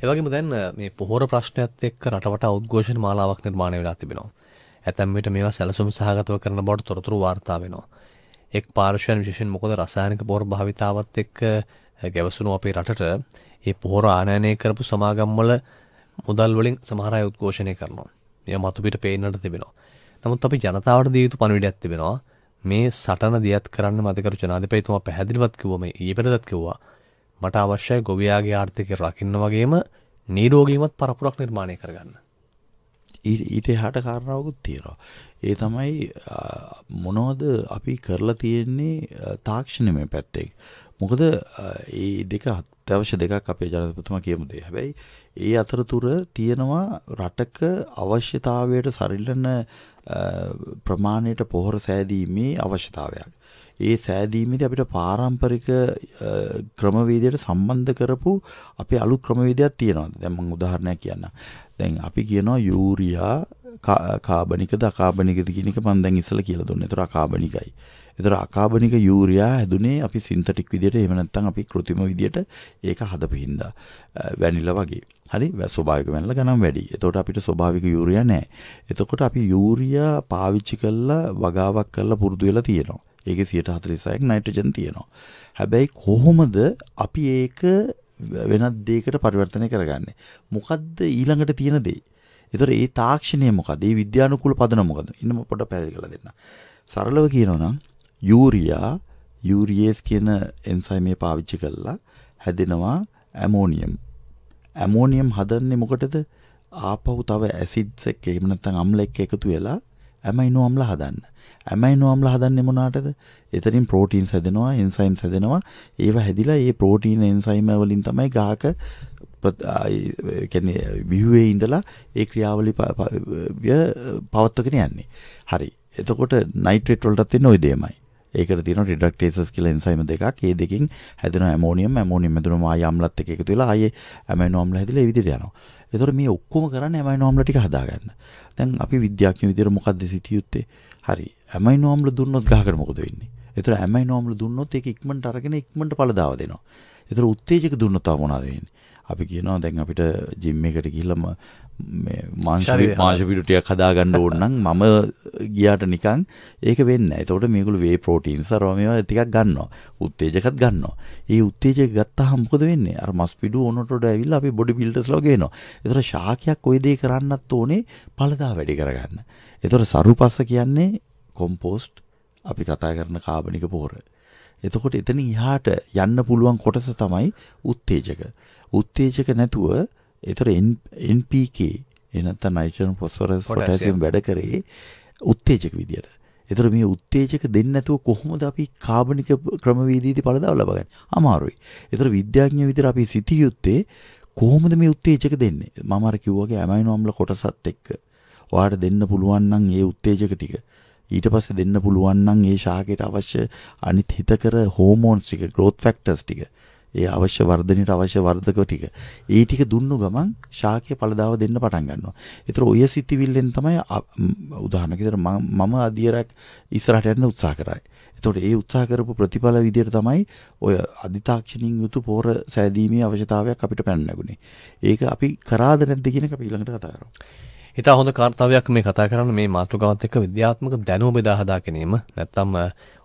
ඒ වගේම දැන් මේ පොහොර ප්‍රශ්නයත් එක්ක රටවට උද්ඝෝෂණ මාලාවක් නිර්මාණය වෙලා තිබෙනවා. ඇතැම් විට මේවා සැලසුම් සහගතව කරන බවට තොරතුරු වාර්තා වෙනවා. එක් පාර්ශවයන් විශේෂයෙන් මොකද රසායනික පොහොර භාවිතාවත් එක්ක ගැවසුණු අපේ රටට මේ පොහොර ආනයනය කරපු සමාගම්වල මුදල් වලින් සමහර අය උද්ඝෝෂණය කරනවා. මතුපිට පේන්නට තිබෙනවා. නමුත් අපි ජනතාවට දිය යුතු පණිවිඩයක් තිබෙනවා. මේ සටන දියත් කරන්න මතකරු ජනාධිපතිතුමා පැහැදිලිවත් කිව්වා මේ ඊයේ පෙරදත් කිව්වා. මට අවශ්‍යයි ගොවියාගේ ආර්ථිකය රකින්න වගේම නිරෝගීමත් පරපුරක් නිර්මාණය කරගන්න. ඊට එහාට කාරණාවකුත් තියෙනවා. ඒ තමයි මොනවද අපි කරලා තියෙන්නේ තාක්ෂණයමය පැත්තේ. මොකද ඒ දෙක අත්‍යවශ්‍ය දෙකක් අපේ ජනපතුමා කියමු දේ. හැබැයි ඒ අතරතුර තියෙනවා රටක අවශ්‍යතාවයට සරිලන ප්‍රමාණයට පොහොර සෑදීමේ අවශ්‍යතාවයක්. ඒ සෑදීමේදී අපිට පාරම්පරික ක්‍රමවේදයට සම්බන්ධ කරපු අපේ අලුත් ක්‍රමවේදයක් තියෙනවා. දැන් මම උදාහරණයක් කියන්නම්. දැන් අපි කියනවා යූරියා කාබනිකද අකාබනිකද කියන එක මම දැන් ඉස්සලා කියලා දුන්නා. ඒතර අකාබනිකයි. ඒතර අකාබනික යූරියා හැදුනේ අපි සින්තටික් විදියට එහෙම නැත්නම් අපි කෘතිම විදියට ඒක හදපු හින්දා වැනිලා වගේ. හරි ස්වභාවික වැනිලා ගණන් වැඩි. එතකොට අපිට ස්වභාවික යූරියා නැහැ. එතකොට අපි යූරියා පාවිච්චි කරලා වගාවක් කරලා පුරුදු වෙලා තියෙනවා. ඒකේ 146ක් නයිට්‍රජන් තියෙනවා. හැබැයි කොහොමද අපි ඒක වෙනත් දෙයකට පරිවර්තනය කරගන්නේ? මොකද්ද ඊළඟට තියෙන දේ? ඒතර ඒ තාක්ෂණය මොකද? ඒ විද්‍යානුකූල පදනම මොකද? ඉන්න පොඩ පැහැදිලි කරලා දෙන්න. සරලව කියනවා නම් යූරියා යූරියේස් කියන එන්සයිමය පාවිච්චි කරලා හැදෙනවා ඇමෝනියම්. ඇමෝනියම් හදන්නේ මොකටද? ආපහු තව ඇසිඩ්ස් එක්ක එහෙම නැත්නම් අම්ල එක්ක එකතු වෙලා ඇමයිනෝ අම්ල හදන්න. ඇමයිනෝ අම්ල හදන්නේ මොනකටද? එතනින් ප්‍රෝටීන්ස් හැදෙනවා, එන්සයිම්ස් හැදෙනවා. ඒව හැදිලා ඒ ප්‍රෝටීන් එන්සයිම වලින් තමයි ගහක කියන්නේ විහුවේ ඉඳලා ඒ ක්‍රියාවලිය පවත්වගෙන යන්නේ. හරි. එතකොට නයිට්‍රේට් වලටත් තියෙන ওই දෙයමයි. ඒකට තියෙනවා රිඩක්ටේසස් කියලා එන්සයිම දෙකක්. ඒ දෙකෙන් හැදෙන ඇමෝනියම් ඇමෝනියම් හැදුනම ආය අම්ලත් එක්ක එකතු වෙලා ආයේ ඇමයිනෝ අම්ල හැදිලා ඒ විදිහට යනවා. ඒතකොට මේ ඔක්කොම කරන්නේ ඇමයිනෝ අම්ල ටික හදාගන්න. දැන් අපි විද්‍යාඥ විදිහට මොකද්ද සිතියුත්තේ? හරි. ඇමයිනෝ අම්ල දුන්නොත් ගහකට මොකද වෙන්නේ? ඒතර ඇමයිනෝ අම්ල දුන්නොත් ඒක ඉක්මනට අරගෙන ඉක්මනට පළදාව දෙනවා. ඒතර උත්තේජක දුන්නොත් තව මොනවද වෙන්නේ? අපි කියනවා දැන් අපිට ජිම් එකට ගිහිල්ලා මේ මාංශ මාංශ පිටු ටිකක් හදා ගන්න ඕන නම් මම ගියාට නිකන් ඒක වෙන්නේ නැහැ. ඒතකොට මේගොල්ලෝ වේ ප්‍රෝටීන් සරව මේවා ටිකක් ගන්නවා. උත්තේජකත් ගන්නවා. ඒ උත්තේජක ගත්තාම මොකද වෙන්නේ? අර මස් පිටු ඕනට වඩා ඇවිල්ලා අපි බොඩි බිල්ඩර්ස්ලා ගේනවා. ඒතකොට ශාකයක් ওই දේ කරන්නත් ඕනේ ඵලදා වැඩි කරගන්න. ඒතකොට සරුපස්ස කියන්නේ කොම්පෝස්ට් අපි කතා කරන කාබනික පොහොර. එතකොට එතන ඉහාට යන්න පුළුවන් කොටස තමයි උත්තේජක. උත්තේජක නැතුව ඒතර NPK එනත්ත නයිට්‍රන් ෆොස්ෆරස් පොටෑසියම් වැඩ කරේ උත්තේජක විදියට. ඒතර මේ උත්තේජක දෙන්නේ නැතුව කොහොමද අපි කාබනික ක්‍රමවේදීදී ඵලදාව ලබගන්නේ? අමාරුයි. ඒතර විද්‍යාඥයෝ විතර අපි සිටිය යුත්තේ කොහොමද මේ උත්තේජක දෙන්නේ? මම අර කිව්වාගේ ඇමයිනෝ අම්ල කොටසත් එක්ක. ඔයාලට දෙන්න පුළුවන් නම් ඒ උත්තේජක ටික ඊට පස්සේ දෙන්න පුළුවන් නම් ඒ ශාකයට අවශ්‍ය අනිත් හිතකර හෝමෝන්ස් ටික growth factors ටික ඒ අවශ්‍ය වර්ධනයට අවශ්‍ය වර්ධක ටික. ඒ ටික දුන්නු ගමන් ශාකයේ පළදාව දෙන්න පටන් ගන්නවා. ඒතර ඔය සිතිවිල්ලෙන් තමයි උදාහරණයක් විදිහට මම අධියරක් ඉස්සරහට යන්න උත්සාහ කරන්නේ. එතකොට ඒ උත්සාහ කරපු ප්‍රතිඵල විදිහට තමයි ඔය අදිතාක්ෂණින් යුතු පොර සෑදීමේ අවශ්‍යතාවයක් අපිට පැන නැගුණේ. ඒක අපි කරාද නැද්ද කියන එක අපි ඊළඟට කතා කරමු. ඉතා හොඳ කාර්තාවයක් මේ කතා කරන්න මේ මාතෘකාවත් එක්ක විද්‍යාත්මක දැනුම බෙදා හදා ගැනීම නැත්නම්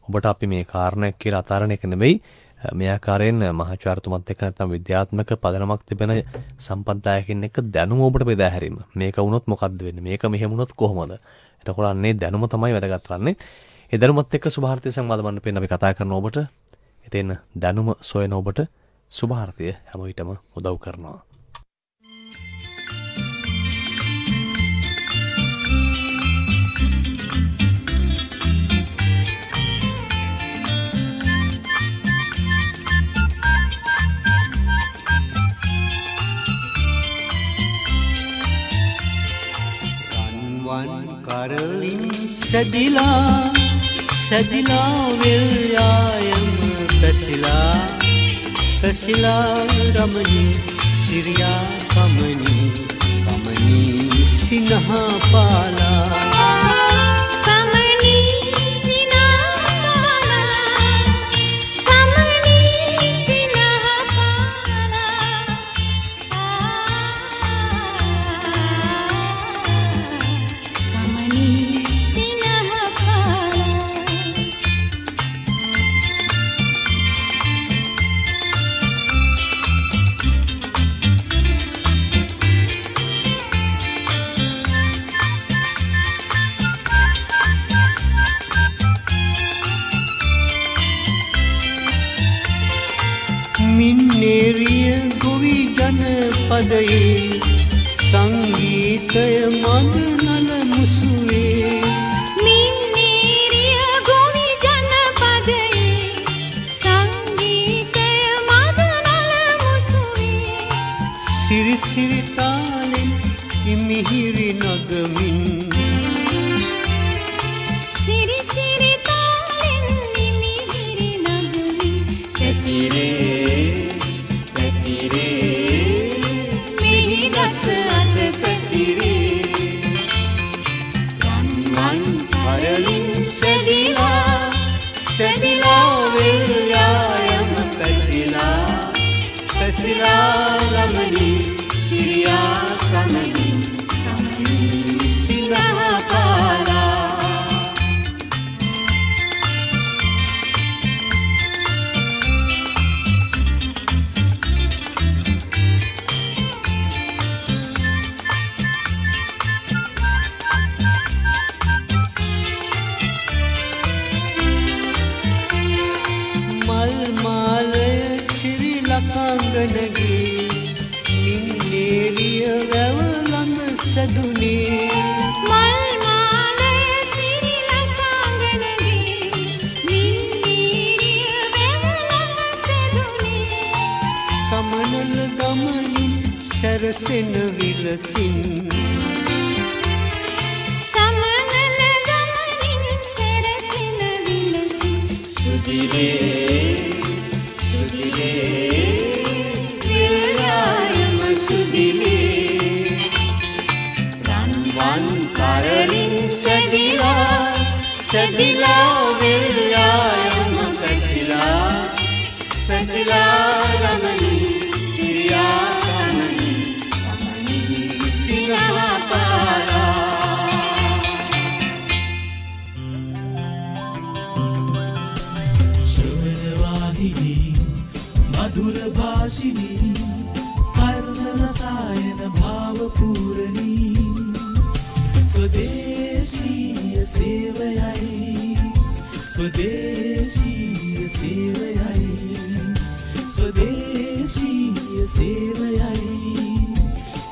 ඔබට අපි මේ කාරණයක් කියලා අතාරණ එක නෙමෙයි මේ ආකාරයෙන් මහාචාර්යතුමත් එක්ක නැත්නම් විද්‍යාත්මක පදනමක් තිබෙන සම්ප්‍රදායකින් එක්ක දැනුම ඔබට බෙදා හැරීම. මේක වුණොත් මොකද්ද වෙන්නේ? මේක මෙහෙම වුණොත් කොහොමද? එතකොට අන්නේ දැනුම තමයි වැදගත් වන්නේ. ඒ දැනුමත් එක්ක සුභාර්ථය සංවාද මණ්ඩපයෙන් අපි කතා කරන ඔබට. එතෙන් දැනුම සොයන ඔබට සුභාර්ථය හැම විටම උදව් කරනවා. वन करी सदिला, सदिला मेया तसिला, सशिला रमणी श्रीया कमनी, कमनी पाला ඉරසෙන විලසින් ස්වදේශීය සේවයයි ස්වදේශීය සේවයයි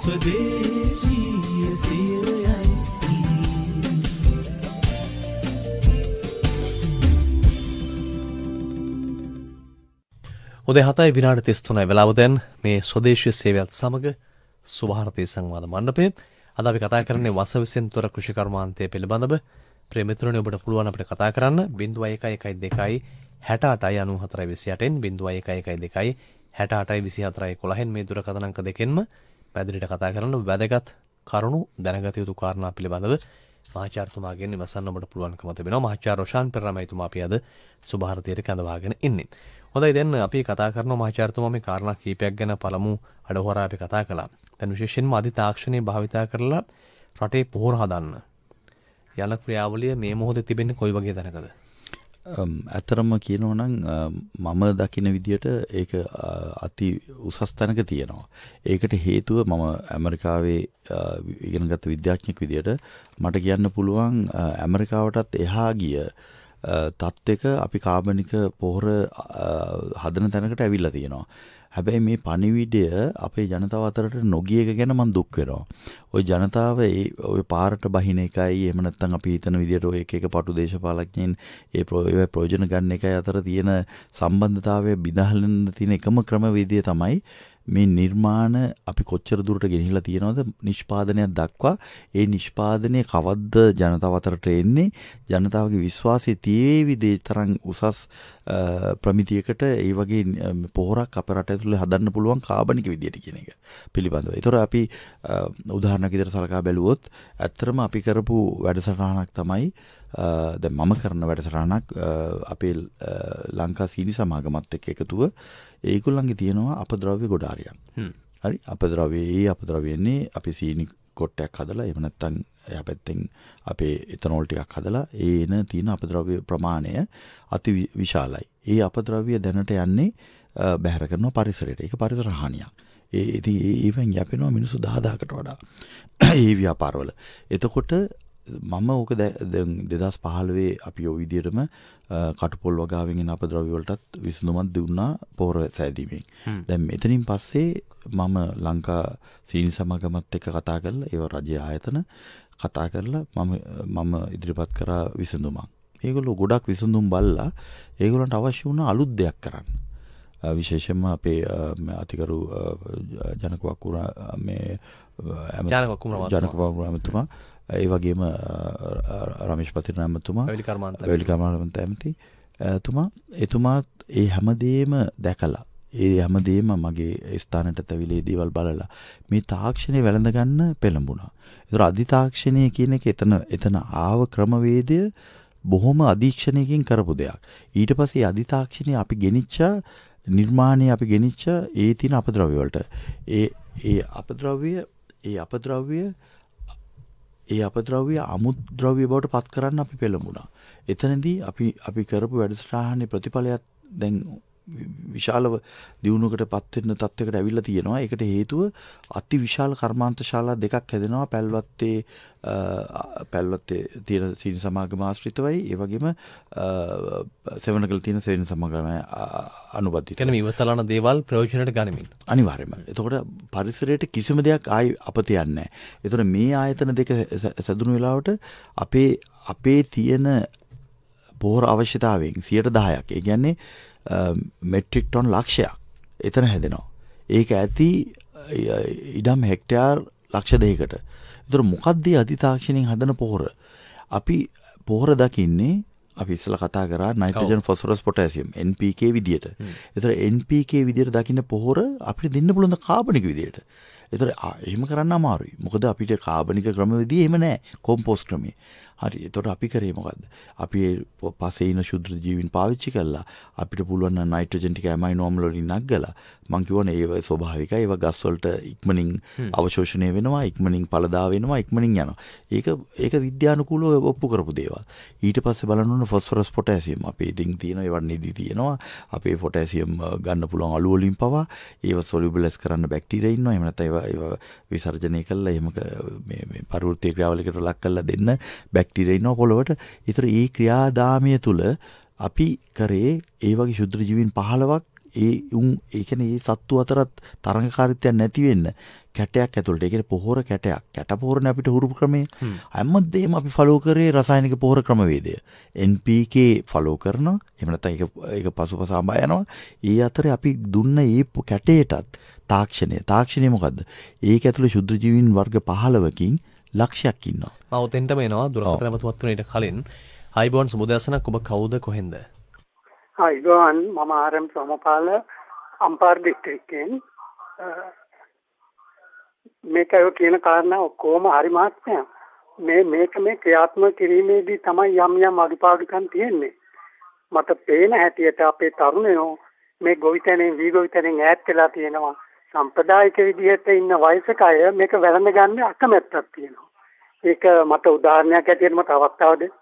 ස්වදේශීය සේවයයි හොදේ හතයි විනාට තිස්තුනයි වෙලාව දැන් මේ ස්වදේශය සේවයත් සමඟ සුභාරතය සංවාද මණ්ඩපේ අද අපි කතා කරන්නේ වසවිසෙන් තොර කෘෂිකර්මාන්තය පිළිබඳව ප්‍රමිතුරණ ඔබට පුළුවන් අපට කතා කරන්න බිඳුව එක එකයි දෙකයි හැට අටයි අනු හතරයි විසියටෙන් බිඳුව එක එකයි දෙකයි හැට අටයි විසි හතරයි කොළහෙන් මේ දුර කතනංක දෙකෙන්ම පැදිරිට කතා කරන්න වැදගත් කරුණු දැනගත යුතු කාරණා පිළිබඳව මාචාර්තුමාගෙන් විමසන්න ඔබට පුළුවන්කම තිබෙනවා මහාචාර්ය රොෂාන් පෙරමයිතුමා අපි අද සුභාරතයට කැඳවාගෙන ඉන්නේ. හොඳයි දැන් අපි කතා කරන මාචාර්තුමා මේ කාරණා කීපයක් ගැන පළමු අඩහොරා අපි කතා කළා. දැන් විශේෂයෙන්ම අධි තාක්ෂණයේ භාවිතා කරලා රටේ පොහොර හදන්න යන ක්‍රියාවලිය මේ මොහොතේ තිබෙන්නේ කොයි වගේ තැනකද? ඇතරම කියනවා නම් මම දකින විදියට ඒක අති උසස් තැනක තියෙනවා. ඒකට හේතුව මම ඇමරිකාවේ ඉගෙනගත්තු විද්‍යාඥයෙක් විදියට මට කියන්න පුළුවන් ඇමරිකාවටත් එහා ගිය තත්ත්වයක අපි කාබනික පොහොර හදන තැනකට ඇවිල්ලා තියෙනවා. හැබැයි මේ පණිවිඩය අපේ ජනතාව අතරට නොගිය එක ගැන මම දුක් වෙනවා. ওই ජනතාව ඒ ওই පාරට බහින එකයි එහෙම නැත්නම් අපි හිතන විදිහට ඔය එක එක පටු දේශපාලඥයින් ඒ ප්‍රයෝජන ගන්න එකයි අතර තියෙන සම්බන්ධතාවය බිඳහලන්න තියෙන එකම ක්‍රමවේදය තමයි මේ නිර්මාණ අපි කොච්චර දුරට ගෙනහිලා තියෙනවද නිෂ්පාදනයක් දක්වා ඒ නිෂ්පාදනය කවද්ද ජනතාව අතරට එන්නේ ජනතාවගේ විශ්වාසය තියේවි දේ තරම් උසස් ප්‍රමිතියකට ඒ වගේ පොහොරක් අපේ රට ඇතුළේ හදන්න පුළුවන් කාබනික විදියට කියන එක පිළිබඳව. ඒතොර අපි උදාහරණයක් විදිහට සලකා බැලුවොත් ඇත්තටම අපි කරපු වැඩසටහනක් තමයි ද මම කරන වැඩසටහනක් අපේ ලංකා සීනි සමාගමත් එක් එකතුව ඒකුල්ලන්ගේ තියෙනවා අප ද්‍රව්‍ය ගොඩාරියක් හරි අප ද්‍රවේ ඒ අප ද්‍රවයන්නේ අපි සීනි කොට්ටයක් හදලා එමනත්තන් යැපැත්තෙන් අපේ එතනෝල්ටිකක් හදලා ඒන තියෙන අප ද්‍රව්‍ය ප්‍රමාණය අති විශාලයි ඒ අප ද්‍රව්‍ය දැනට යන්නේ බැහැර කරනවා පරිසරයට ඒක පරිසර හානියක් ඒ ඉතින් ඒවෙන් යැපෙනවා මිනිස්සු 10000කට වඩා ඒ ව්‍යාපාරවල. එතකොට මම ඕක දෙදස් පහළුවේ අපි ඔවිදිරම කටපොල් වගාවෙන් අප ද්‍රවවලටත් විසඳුමත් දුන්නා පෝර සෑදීමෙන් දැම් එතනින් පස්සේ මම ලංකා සීනි සමගමත් එක කතා කරල ඒව රජය ආයතන කතා කරලා මම ඉදිරිපත් කරා විසඳුමක් ඒගොලු ගොඩක් විසඳුම් බල්ලා ඒගොලන්ට අවශ්‍ය වුණ අලුත් දෙයක් කරන්න විශේෂම අපේ අතිකරු ජනකවක්කුර මේ ජනකවක්කුර ජනකවකුර ඇමතුමා ඒ වගේම රමේෂ් පතිරනාමතුමා වැලි කර්මාන්ත ඇමති තුමා එතුමාත් ඒ හැමදේම දැකලා ඒ හැමදේම මගේ ස්ථානට තැවිලේ දේවල් බලලා මේ තාක්ෂණය වැළඳ ගන්න පෙළඹුණා. ඒතර අධිතාක්ෂණය කියන එක එතන එතන ආව ක්‍රමවේදය බොහොම අධීක්ෂණයකින් කරපු දෙයක්. ඊට පස්සේ අධිතාක්ෂණය අපි ගෙනිච්ච නිර්මාණය අපි ගෙනිච්ච ඒ තියෙන අපද්‍රව්‍ය වලට ඒ ඒ අපද්‍රව්‍ය ඒ අපද්‍රව්‍ය ඒ අපද්‍රව්‍ය අමුද්‍රව්‍ය බවට පත් කරන්න අපි පෙළඹුණා. එතනදී අපි අපි කරපු වැඩසටහනේ ප්‍රතිඵලයක් දැන් විශාලව දියුණුවකට පත් වෙන තත්යකට ඇවිල්ලා තියෙනවා. ඒකට හේතුව අති විශාල කර්මාන්ත ශාලා දෙකක් හැදෙනවා පැල්වත්තේ පැල්වත්තේ තියෙන සීනි සමාගම ආශ්‍රිතවයි. ඒ වගේම සෙවණකල තියෙන සෙවණ සමාගම අනුබද්ධිත. කියන්නේ ඉවතලන දේවල් ප්‍රයෝජනට ගනිමින්. අනිවාර්යයෙන්ම. එතකොට පරිසරයට කිසිම දෙයක් ආයි අපතයන්නේ නැහැ. එතකොට මේ ආයතන දෙක සැදුණු වෙලාවට අපේ අපේ තියෙන පොහොර අවශ්‍යතාවයෙන් 10%ක්. ඒ කියන්නේ මෙට්‍රික් ටොන් ලක්ෂයක් එතන හැදෙනවා. ඒක ඇති ඉඩම් හෙක්ටයාර් ලක්ෂ දෙයකට. ඒතර මොකද්ද අධිතාක්ෂණයෙන් හදන පොහොර? අපි පොහොර දකින්නේ අපි ඉස්සලා කතා කරා නයිට්‍රජන් ෆොස්ෆරස් පොටෑසියම් NPK විදියට. ඒතර NPK විදියට දකින්න පොහොර අපිට දෙන්න පුළුවන් කාබනික විදියට. ඒතර එහෙම කරන්න අමාරුයි. මොකද අපිට කාබනික ක්‍රමවේදී එහෙම නැහැ කොම්පෝස්ට් ක්‍රමයේ. හරි. එතකොට අපි කරේ මොකද්ද? අපි ඒ පසේ ඉන ශුද්ධ ජීවීන් පාවිච්චි කළා. අපිට පුළුවන් නම් නයිට්‍රජන් ටික ඇමයිනෝ අම්ල වලින් නගලා. මං කිව්වනේ ඒව ස්වභාවිකයි. ඒව ගස් වලට ඉක්මනින් අවශෝෂණය වෙනවා, ඉක්මනින් පළදා වෙනවා, ඉක්මනින් යනවා. ඒක ඒක විද්‍යානුකූලව ඔප්පු කරපු දේවල්. ඊට පස්සේ බලන්න ඕන ෆොස්ෆරස් පොටෑසියම් අපේ ඉතින් තියෙනවා, ඒවට නිදි තියෙනවා. අපේ පොටෑසියම් ගන්න පුළුවන් අලු වලින් පවා ඒව සොලියුබලයිස් කරන්න බැක්ටීරියා ඉන්නවා. එහෙම නැත්නම් ඒව විසර්ජනය කළා එහෙම මේ මේ පරිවෘත්ති ක්‍රියාවලියකට ලක් කරලා දෙන්න බැක් බැක්ටීරියා ඉන්නවා පොළොවට. ඒතර ඒ ක්‍රියාදාමය තුල අපි කරේ ඒ වගේ ශුද්ධ ජීවීන් 15ක් ඒ උන් ඒ කියන්නේ ඒ සත්තු අතරත් තරංගකාරීත්වයක් නැති වෙන්න කැටයක් ඇතුළට. ඒ කියන්නේ පොහොර කැටයක්. කැට පොහොරනේ අපිට හුරු ක්‍රමය. හැමදේම අපි ෆලෝ කරේ රසායනික පොහොර ක්‍රමවේදය. NPK ෆලෝ කරනවා. එහෙම නැත්නම් ඒක ඒක පසුපස ආඹා යනවා. ඒ අතරේ අපි දුන්න ඒ කැටයටත් තාක්ෂණය. තාක්ෂණය මොකද්ද? ඒක ඇතුළේ ශුද්ධ ජීවීන් වර්ග 15කින් ලක්ෂයක් ඉන්නවා. මම උතෙන්ට මේනවා දුරකථන මතුවත් වෙන ඊට කලින්. හයිබෝන් සුබදසනක් ඔබ කවුද කොහෙන්ද? හයිබෝන් මම ආරම් සමපාල අම්පාර දිස්ත්‍රික්කයෙන් මේක ඔය කියන කාරණා ඔක්කොම හරි මාත්මයක්. මේ මේක මේ ක්‍රියාත්මක කිරීමේදී තමයි යම් යම් අඩුපාඩුකම් තියෙන්නේ. මට පේන හැටියට අපේ තරුණයෝ මේ ගොවිතැනෙන් වී ගොවිතැනෙන් ඈත් වෙලා තියෙනවා. සම්ප්‍රදායික විදිහට ඉන්න වයසක අය මේක වැළඳ ගන්න අකමැත්තක් තියෙනවා. ඒක මට උදාහරණයක් ඇටියට මට අවස්ථාව දෙන්න.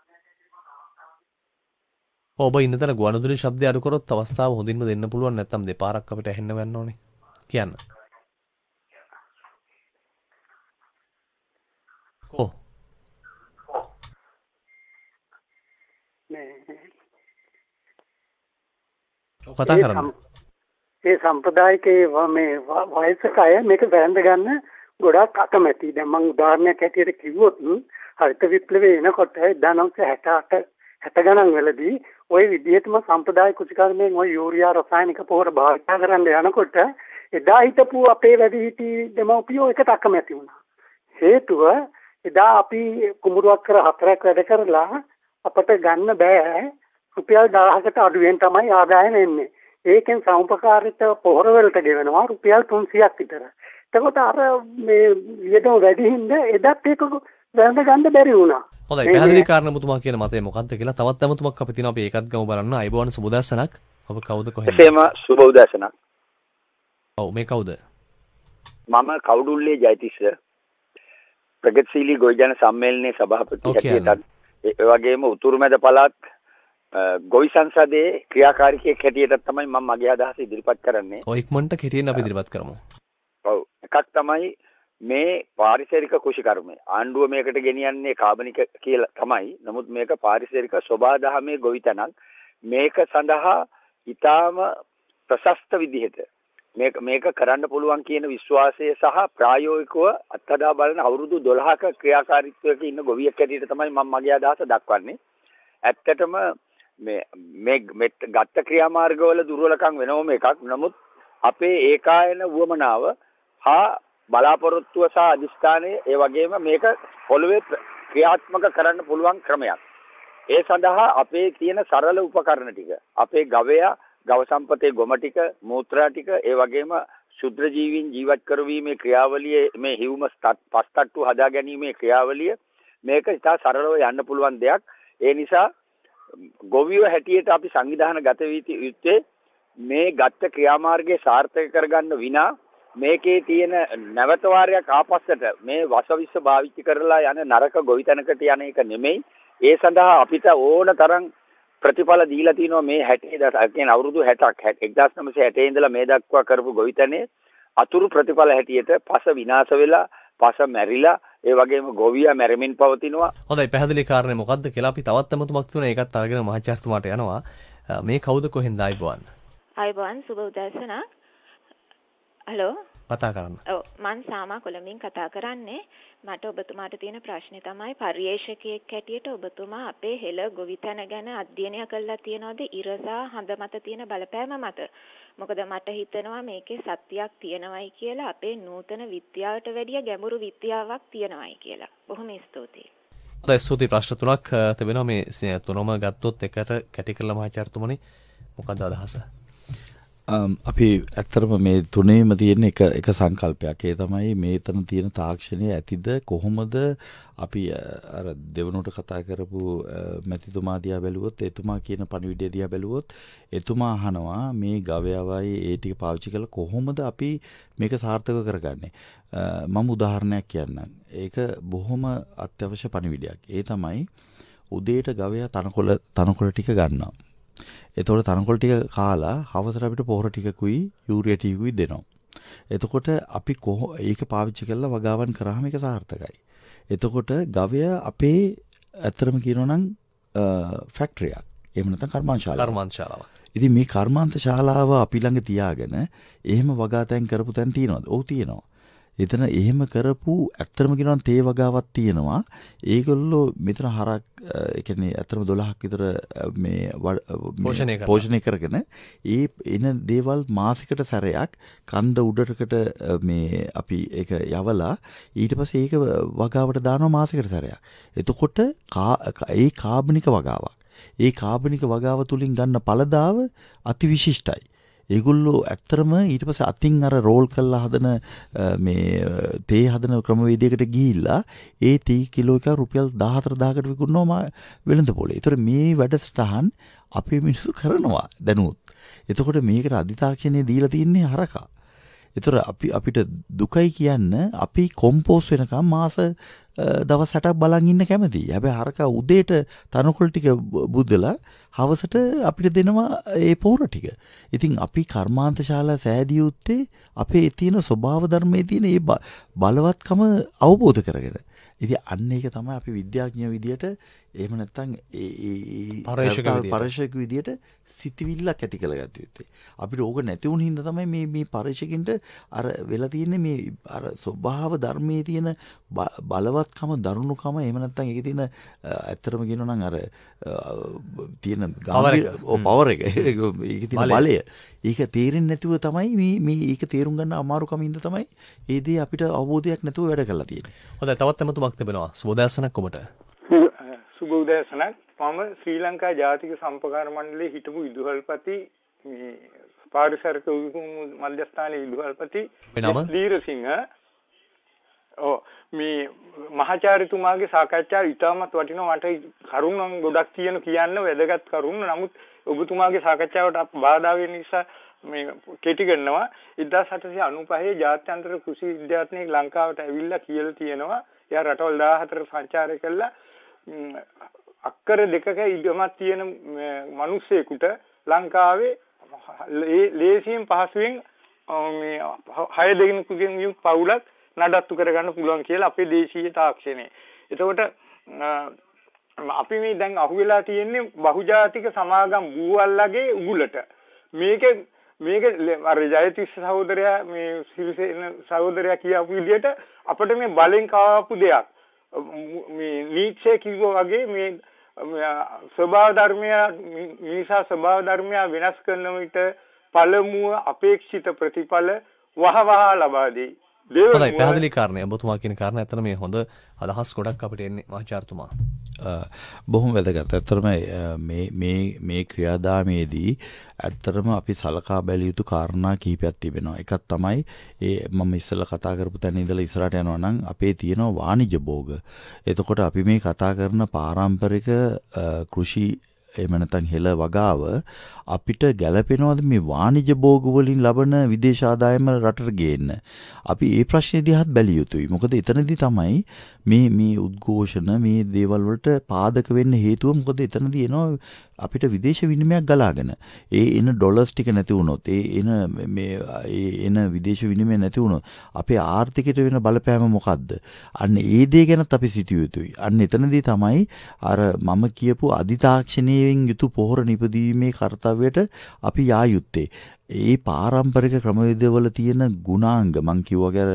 ඔබ ඉන්නතන ගුවන්විදුලි ශබ්දය අඩු කරොත් අවස්ථාව හොඳින්ම දෙන්න පුළුවන් නැත්නම් දෙපාරක් අපිට ඇහෙන්න වෙන්න ඕනේ. කියන්න. කො කතා කරන්න. ඒ සම්ප්‍රදායික මේ වයසක අය මේක වැළඳ ගන්න ගොඩාක් අකමැති. දැන් මම උදාහරණයක් ඇටියට කිව්වොත් හරිත විප්ලවය එනකොට 1968 60 ගණන් වලදී ওই විදිහටම සම්ප්‍රදායික කුෂිකර්මයෙන් ওই යූරියා රසායනික පොහොර භාවිත කරන්න යනකොට එදා හිටපු අපේ වැඩිහිටි දෙමව්පියෝ එකට අකමැති වුණා. හේතුව එදා අපි කුඹුරක් කර හතරක් වැඩ කරලා අපට ගන්න බෑ රුපියල් 1000කට අඩුවෙන් තමයි ආදායම එන්නේ. ඒකෙන් සමුපකාරිතව පොහොරවලට ගෙවනවා රුපියල් 300ක් විතර. එතකොට අර මේ වියදම වැඩි හින්දා එදත් ඒක වැළඳ ගන්න බැරි වුණා. හොඳයි පැහැදිලි කාරණා මුතුමා කියන මතය මොකක්ද කියලා තවත් අමුතුමක් අපි තියෙනවා අපි ඒකත් ගමු බලන්න අයබෝන සුබ උදෑසනක්. ඔබ කවුද කොහෙන්ද? එසේම සුබ උදෑසනක්. ඔව් මේ කවුද? මම කවුඩුල්ලේ ජයතිස්ස. ප්‍රගතිශීලී ගොවිජන සම්මේලනයේ සභාපති හැටියටත් ඒ වගේම උතුරු මැද පළාත් ගොවිසංසදේ ක්‍රියාකාරිකයෙක් හැටියට තමයි මම මගේ අදහස ඉදිරිපත් කරන්නේ. ඔය ඉක්මනට කෙටියෙන් අපි ඉදිරිපත් කරමු. ඔව්. එකක් තමයි මේ පාරිසරික කෘෂිකර්මය. ආණ්ඩුව මේකට ගෙනියන්නේ කාබනික කියලා තමයි. නමුත් මේක පාරිසරික සෝබාදහමේ ගොවිතැනක්. මේක සඳහා ඊටාම ප්‍රශස්ත විදිහට මේක මේක කරන්න පුළුවන් කියන විශ්වාසය සහ ප්‍රායෝගිකව අත්හදා බලන අවුරුදු 12ක ක්‍රියාකාරීත්වයක ඉන්න ගොවියෙක් හැටියට තමයි මම මගේ අදහස දක්වන්නේ. ඇත්තටම මේ මේ ගත්ත ක්‍රියාමාර්ගවල දුර්වලකම් වෙනවම එකක් නමුත් අපේ ඒකායන වුවමනාව හා බලාපොරොත්තුව සහ අදිස්ථානය ඒ වගේම මේක පොළවේ ක්‍රියාත්මක කරන්න පුළුවන් ක්‍රමයක්. ඒ සඳහා අපේ තියෙන සරල උපකරණ ටික අපේ ගවයා ගව සම්පතේ ගොම ටික මූත්‍රා ටික ඒ වගේම ශුද්‍ර ජීවීන් ජීවත් කරවීමේ ක්‍රියාවලිය මේ හිව්මස් පස්තට්ටු හදා ගැනීමේ ක්‍රියාවලිය මේක ඉතා සරලව යන්න පුළුවන් දෙයක්. ඒ නිසා ගොවියෝ හැටියට අපි සංවිධාන ගත වී යුත්තේ මේ ගත්ත ක්‍රියාමාර්ගය සාර්ථක කරගන්න විනා මේකේ තියෙන නැවත වාරයක් ආපස්සට මේ වසවිස්ස භාවිතා කරලා යන නරක ගොවිතැනකට යන එක නෙමෙයි ඒ සඳහා අපිට ඕන තරම් ප්‍රතිඵල දීලා තිනවා මේ 60 කියන්නේ අවුරුදු 60ක් 1960 ඉඳලා මේ දක්වා කරපු ගොවිතැනේ අතුරු ප්‍රතිඵල හැටියට පස විනාශ වෙලා පස මැරිලා ඒ වගේම ගොවියා මැරමින් පවතිනවා. හොඳයි පැහැදිලි කාරණේ මොකද්ද කියලා අපි තවත් අමතුමක් තුන ඒකත් අරගෙන මහාචාර්යතුමාට යනවා. මේ කවුද කොහෙන්ද ආයිබෝන්? ආයිබෝන් සුබ උදෑසන. හලෝ. කතා කරන්න. ඔව් මං සාමා කොළඹින් කතා කරන්නේ. මට ඔබතුමාට තියෙන ප්‍රශ්නේ තමයි පරිේශකයෙක් හැටියට ඔබතුමා අපේ හෙළ ගොවිතැන ගැන අධ්‍යයනය කළා තියනවාද ඉරසා හඳ මත තියෙන බලපෑම මත? මොකද මට හිතෙනවා මේකේ සත්‍යයක් තියෙනවයි කියලා අපේ නූතන විද්‍යාවට වැඩිය ගැඹුරු විද්‍යාවක් තියෙනවයි කියලා. බොහොම ස්තුතියි. අද ස්තුති ප්‍රශ්න තුනක් තිබෙනවා මේ තුනම ගත්තොත් එකට කැටි කරලා මහාචාර්යතුමනි මොකද අදහස? අපි ඇත්තරම මේ තුනේම තියෙන එක එක සංකල්පයක්. ඒ තමයි මේතන තියෙන තාක්ෂණය ඇතිද කොහොමද අපි අර දෙවනුට කතා කරපු මැතිතුමා දිහා බැලුවොත් එතුමා කියන පණිවිඩය දිහා බැලුවොත් එතුමා අහනවා මේ ගවයවයි ඒ ටික පාවිච්චි කරලා කොහොමද අපි මේක සාර්ථක කරගන්නේ. මම උදාහරණයක් කියන්නම්. ඒක බොහොම අත්‍යවශ්‍ය පණිවිඩයක්. ඒ තමයි උදේට ගවයා තනකොළ තනකොළ ටික ගන්නවා. එතකොට තනකොළ ටික කාලා හවසට අපිට පොහොර ටිකකුයි යූරියා ටිකකුයි දෙනවා. එතකොට අපි කොහො ඒක පාවිච්චි කරලා වගාවන් කරාම ඒක සාර්ථකයි. එතකොට ගවය අපේ ඇත්තරම කියනවා නම් ෆැක්ටරියක්. එහෙම නැත්නම් කර්මාන්තශාලාවක්. කර්මාන්තශාලාවක්. ඉතින් මේ කර්මාන්ත ශාලාව අපි ළඟ තියාගෙන එහෙම වගාතැන් කරපු තැන් තියෙනවද? ඔව් තියෙනවා. එතන එහෙම කරපු ඇත්තරම කියනවා තේ වගාවක් තියෙනවා. ඒගොල්ලෝ මෙතන හරක් ඒ කියන්නේ ඇත්තරම 12ක් විතර මේ පෝෂණය කරගෙන ඒ එන දේවල් මාසිකට සැරයක් කන්ද උඩරකට මේ අපි ඒක යවලා ඊට පස්සේ ඒක වගාවට දානවා මාසිකට සැරයක්. එතකොට ඒ කාබනික වගාවක්. ඒ කාබනික වගාව තුලින් ගන්න පළදාව අතිවිශිෂ්ටයි. ඒගොල්ලෝ ඇත්තරම ඊට පස්සේ අතින් අර රෝල් කරලා හදන මේ තේ හදන ක්‍රමවේදයකට ගිහිල්ලා ඒ තී කිලෝ එක රුපියල් 14000කට විකුණනවා වෙළඳ පොලේ. ඒතර මේ වැඩසටහන් අපේ මිනිස්සු කරනවා දැනුත්. එතකොට මේකට අධිතාක්ෂණය දීලා තින්නේ හරකා. ඒතර අපි අපිට දුකයි කියන්න අපි කොම්පෝස් වෙනකම් මාස දවස් 8ක් බලන් ඉන්න කැමතියි. හැබැයි හරක උදේට තනකොළ ටික බුදලා හවසට අපිට දෙනවා ඒ පොර ටික. ඉතින් අපි කර්මාන්ත ශාලා සෑදී උත්තේ අපේ තියෙන ස්වභාව ධර්මයේ තියෙන ඒ බලවත්කම අවබෝධ කරගෙන. ඉතින් අන්න ඒක තමයි අපි විද්‍යාඥයෝ විදියට එහෙම නැත්නම් ඒ පරේෂක විදියට සිතවිල්ලක් ඇති කළ ගත යුත්තේ. අපිට ඕක නැති වුණ හින්දා තමයි මේ මේ පරේෂකින්ට අර වෙලා තියෙන්නේ මේ අර ස්වභාව ධර්මයේ තියෙන බලවත්කම දරුණුකම එහෙම නැත්නම් ඒකේ තියෙන ඇත්තටම කියනවා නම් අර තියෙන පවර එක ඒක තියෙන බලය ඒක තේරෙන්නේ නැතුව තමයි මේ මේ ඒක තේරුම් ගන්න අමාරුකම හින්දා තමයි ඒ දේ අපිට අවබෝධයක් නැතුව වැඩ කරලා තියෙන්නේ. හොඳයි තවත් අමතුමක් තිබෙනවා. සුබදාසනක් ඔබට. සුබෝදේශනක් මම ශ්‍රී ලංකා ජාතික සම්පකාර මණ්ඩලයේ හිටපු විදුහල්පති මේ පාරිසරික උගුරු මධ්‍යස්ථානයේ විදුහල්පති දීරසිංහ ඔව් මේ මහාචාර්යතුමාගේ සාකච්ඡාව ඉතාමත් වටිනවා මට කරුණම් ගොඩක් තියෙන කියන්න වැදගත් කරුණු නමුත් ඔබතුමාගේ සාකච්ඡාවට බාධා වෙන නිසා මේ කෙටි කරනවා 1895 ජාත්‍යන්තර කෘෂි විද්‍යාඥයෙක් ලංකාවට ඇවිල්ලා කියලා තියෙනවා එයා රටවල් 14 සංචාරය කළා අක්කර දෙකක ඉඩමක් තියෙන මිනිස්සෙකුට ලංකාවේ ලේසියෙන් පහසුවෙන් මේ හය දෙනෙකුගෙන් යුක් පවුලක් නඩත්තු කරගන්න පුළුවන් කියලා අපේ දේශීය තාක්ෂණය. එතකොට අපි මේ දැන් අහුවෙලා තියෙන්නේ බහුජාතික සමාගම් බූවල්ලගේ උගුලට. මේක මේක අර ජයතිස්ස සහෝදරයා මේ සිරිසේන සහෝදරයා කියපු විදිහට අපිට මේ බලෙන් කාපු දෙයක්. මේ නීචය කිව්වා වගේ මේ ස්වභාව ධර්මය මිනිසා ස්වභාව ධර්මය වෙනස් කරන විට පළමුව අපේක්ෂිත ප්‍රතිඵල වහවහ ලබා දෙයි. හොඳයි පැහැදිලි කාරණය ඔබතුමා කියන කාරණා ඇත්තට මේ හොඳ අදහස් ගොඩක් අපිට එන්නේ මහාචාර්යතුමා. බොහොම වැදගත්. ඇත්තටම මේ මේ මේ ක්‍රියාදාමයේදී ඇත්තටම අපි සලකා බැලිය යුතු කාරණා කිහිපයක් තිබෙනවා. එකක් තමයි ඒ මම ඉස්සෙල්ලා කතා කරපු තැන ඉඳලා ඉස්සරහට යනවා නම් අපේ තියෙන වාණිජ භෝග. එතකොට අපි මේ කතා කරන පාරම්පරික කෘෂි එහෙම නැත්නම් හෙළ වගාව අපිට ගැළපෙනවද මේ වාණිජ භෝග වලින් ලබන විදේශ ආදායම රටට ගේන්න? අපි ඒ ප්‍රශ්නේ දිහාත් බැලිය යුතුයි. මොකද එතනදී තමයි මේ මේ උද්ඝෝෂණ මේ දේවල් වලට පාදක වෙන්න හේතුව මොකද එතනදී එනවා අපිට විදේශ විනිමයක් ගලාගෙන ඒ එන ඩොලර්ස් ටික නැති වුණොත් ඒ එන මේ ඒ එන විදේශ විනිමය නැති වුණොත් අපේ ආර්ථිකයට වෙන බලපෑම මොකද්ද? අන්න ඒ දේ ගැනත් අපි සිටිය යුතුයි. අන්න එතනදී තමයි අර මම කියපු අදිතාක්ෂණයෙන් යුතු පොහොර නිපදීමේ කාර්යයට අපි යා යුත්තේ. ඒ පාරම්පරික ක්‍රමවේදවල තියෙන ගුණාංග මං කිව්වගර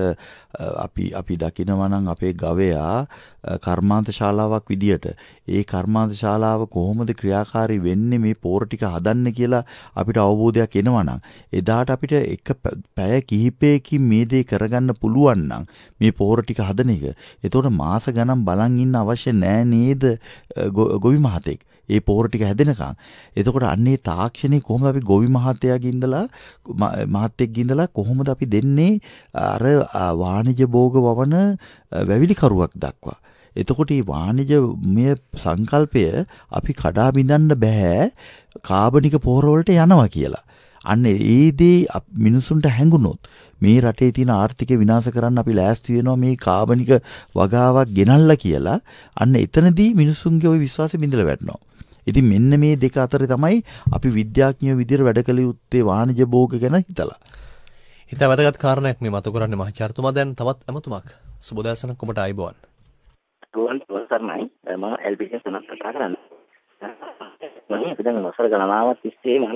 අපි අපි දකිනවා නම් අපේ ගවයා කර්මාන්ත ශාලාවක් විදියට ඒ කර්මාන්ත ශාලාව කොහොමද ක්‍රියාකාරී වෙන්නේ මේ පෝර ටික හදන්න කියලා අපිට අවබෝධයක් එනවා නම් එදාට අපිට එක පැය කිහිපයකින් මේ දේ කරගන්න පුළුවන් නම් මේ පෝර ටික හදන එක එතකොට මාස ගණන් බලන් ඉන්න අවශ්‍ය නෑ නේද ගොවි මහතෙක් ඒ පෝර ටික හැදෙනකන්. එතකොට අන්නේ තාක්ෂණය කොහොමද අපි ගොවි මහත්තයාගේ ඉඳලා මහත්තයෙක්ගේ ඉඳලා කොහොමද අපි දෙන්නේ අර වාණිජ භෝග වවන වැවිලිකරුවක් දක්වා. එතකොට මේ වාණිජමය සංකල්පය අපි කඩා බිඳන්න බෑ කාබනික පෝර වලට යනවා කියලා. අන්න ඒ දේ මිනිසුන්ට හැඟුණොත් මේ රටේ තියෙන ආර්ථිකය විනාශ කරන්න අපි ලෑස්ති වෙනවා මේ කාබනික වගාවක් ගෙනල්ලා කියලා අන්න එතනදී මිනිසුන්ගේ ওই විශ්වාසය බිඳලා වැටෙනවා. ඉතින් මෙන්න මේ දෙක අතරේ තමයි අපි විද්‍යාඥයෝ විදිහට වැඩ කළ යුත්තේ වාණිජ භෝග ගැන හිතලා. හිතා වැදගත් කාරණයක් මේ මතු කරන්නේ මහාචාර්යතුමා දැන් තවත් අමතුමක්. සුබදාසන කොමට ආයිබෝන්. ගෝල් සර්ණයි මම එල්පීජේ සනත් කතා කරන්නේ. මම අපි දැන් වසර ගණනාවක් තිස්සේ මම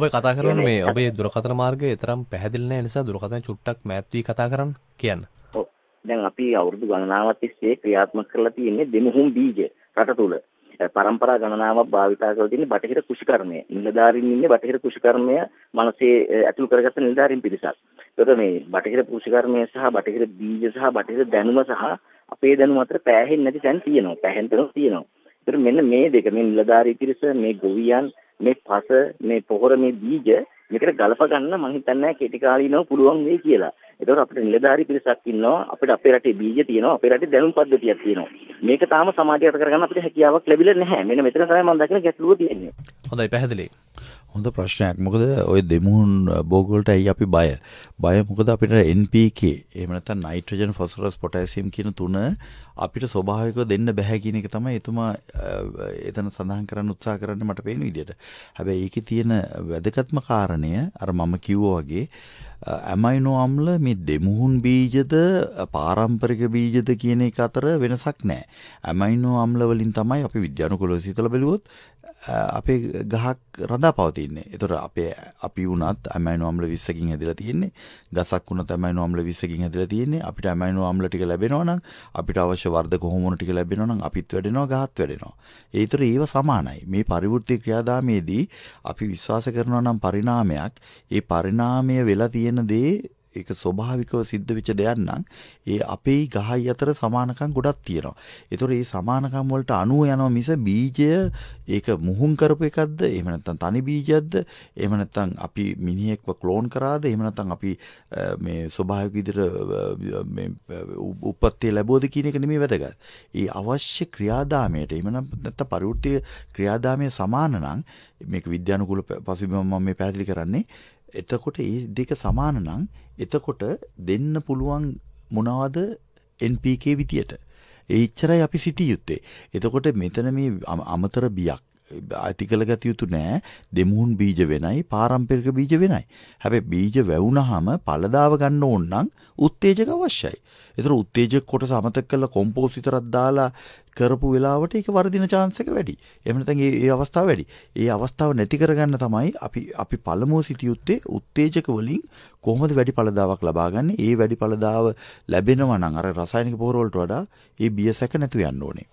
ඔබ කතා කරන මේ ඔබේ දුරකතන මාර්ගය තරම් පැහැදිලි නැහැ නිසා දුරකතන චුට්ටක් මෑත් වී කතා කරන්න කියන්න. දැන් අපි අවුරුදු ගණනාවක් තිස්සේ ක්‍රියාත්මක කරලා තියෙන්නේ දෙමුහුම් බීජ රට තුල. પરම්පරා ගණනාවක් භාවිතා කරලා තියෙන බටහිර කුෂිකර්මය. නිලධාරීන් ඉන්නේ බටහිර කුෂිකර්මය මනසේ ඇතුළු කරගත්ත නිලධාරීන් පිරිසක්. ඒකට මේ බටහිර කුෂිකර්මය සහ බටහිර බීජ සහ බටහිර දැනුම සහ අපේ දැනුම අතර පෑහෙන්නේ නැති තැන් තියෙනවා. පෑහෙන තැන් තියෙනවා. ඒතර මෙන්න මේ දෙක මේ නිලධාරී පිරිස මේ ගොවියන් මේ පස මේ පොහොර මේ බීජ මේකට ගලප ගන්න මම හිතන්නේ කෙටි කාලීනව පුළුවන් වෙයි කියලා. ඒතකොට අපිට නිලධාරි පිරිසක් ඉන්නවා අපිට අපේ රටේ බීජ තියෙනවා අපේ රටේ දැනුම් පද්ධතියක් තියෙනවා මේක තාම සමාජයට කරගන්න අපිට හැකියාවක් ලැබිලා නැහැ මෙන්න මෙතන තමයි මම දකින ගැටලුව තියෙන්නේ හොඳයි පැහැදිලි හොඳ ප්‍රශ්නයක් මොකද ඔය දෙමුහුන් බෝගවලට ඇයි අපි බය බය මොකද අපිට NPK එහෙම නැත්නම් නයිට්‍රජන් ෆොස්ෆරස් පොටෑසියම් කියන තුන අපිට ස්වභාවිකව දෙන්න බෑ කියන එක තමයි එතුමා එතන සඳහන් කරන්න උත්සාහ කරන්නේ මට පේන විදිහට හැබැයි ඒකේ තියෙන වැදගත්ම කාරණය අර මම කිව්වා වගේ ඇමයිනෝ අම්ල මේ දෙමුහුන් බීජද පාරම්පරික බීජද කියන එක අතර වෙනසක් නැහැ. ඇමයිනෝ අම්ල වලින් තමයි අපි විද්‍යානුකූලව සිතලා බැලුවොත් අපේ ගහක් රඳා පවතින්නේ. ඒතර අපේ අපි වුණත් ඇමයිනෝ අම්ල 20කින් හැදිලා තියෙන්නේ. ගසක් වුණත් ඇමයිනෝ අම්ල 20කින් හැදිලා තියෙන්නේ. අපිට ඇමයිනෝ අම්ල ටික ලැබෙනවා නම් අපිට අවශ්‍ය වර්ධක හෝමෝන ටික ලැබෙනවා නම් අපිත් වැඩෙනවා ගහත් වැඩෙනවා. ඒතර ඒව සමානයි. මේ පරිවෘත්ති ක්‍රියාදාමයේදී අපි විශ්වාස කරනවා නම් පරිණාමයක් ඒ පරිණාමය වෙලා තියෙන දේ ඒක ස්වභාවිකව සිද්ධ වෙච්ච දෙයක් නම් ඒ අපේ ගහයි අතර සමානකම් ගොඩක් තියෙනවා. ඒතොර මේ සමානකම් වලට අණුව යනවා මිස බීජය ඒක මුහුම් කරපු එකක්ද? එහෙම නැත්නම් තනි බීජයක්ද? එහෙම නැත්නම් අපි මිනිහෙක්ව ක්ලෝන් කරාද? එහෙම නැත්නම් අපි මේ ස්වභාවික විදිහට මේ උපත්ති ලැබුවද කියන එක නෙමෙයි වැදගත්. ඒ අවශ්‍ය ක්‍රියාදාමයට එහෙම නැත්නම් පරිවෘත්ති ක්‍රියාදාමය සමාන නම් මේක විද්‍යානුකූල පසුබිම මම මේ පැහැදිලි කරන්නේ එතකොට මේ දෙක සමාන නම් එතකොට දෙන්න පුළුවන් මොනවද NPK විදියට. ඒ ඉච්චරයි අපි සිටිය යුත්තේ. එතකොට මෙතන මේ අමතර බියක් ඇති කළ ගත යුතු නෑ දෙමුහුන් බීජ වෙනයි පාරම්පරික බීජ වෙනයි. හැබැයි බීජ වැවුනහම පළදාව ගන්න ඕන නම් උත්තේජක අවශ්‍යයි. ඒතර උත්තේජක කොට සමතක කළ කොම්පෝස් විතරක් දාලා කරපු වෙලාවට ඒක වර්ධින chance එක වැඩි. එහෙම නැත්නම් ඒ ඒ අවස්ථාව වැඩි. ඒ අවස්ථාව නැති කරගන්න තමයි අපි අපි පළමුව සිටියුත්තේ උත්තේජක වලින් කොහොමද වැඩි පළදාවක් ලබා ගන්න? ඒ වැඩි පළදාව ලැබෙනවා නම් අර රසායනික පොහොර වලට වඩා ඒ බියසක නැතු යන්න ඕනේ.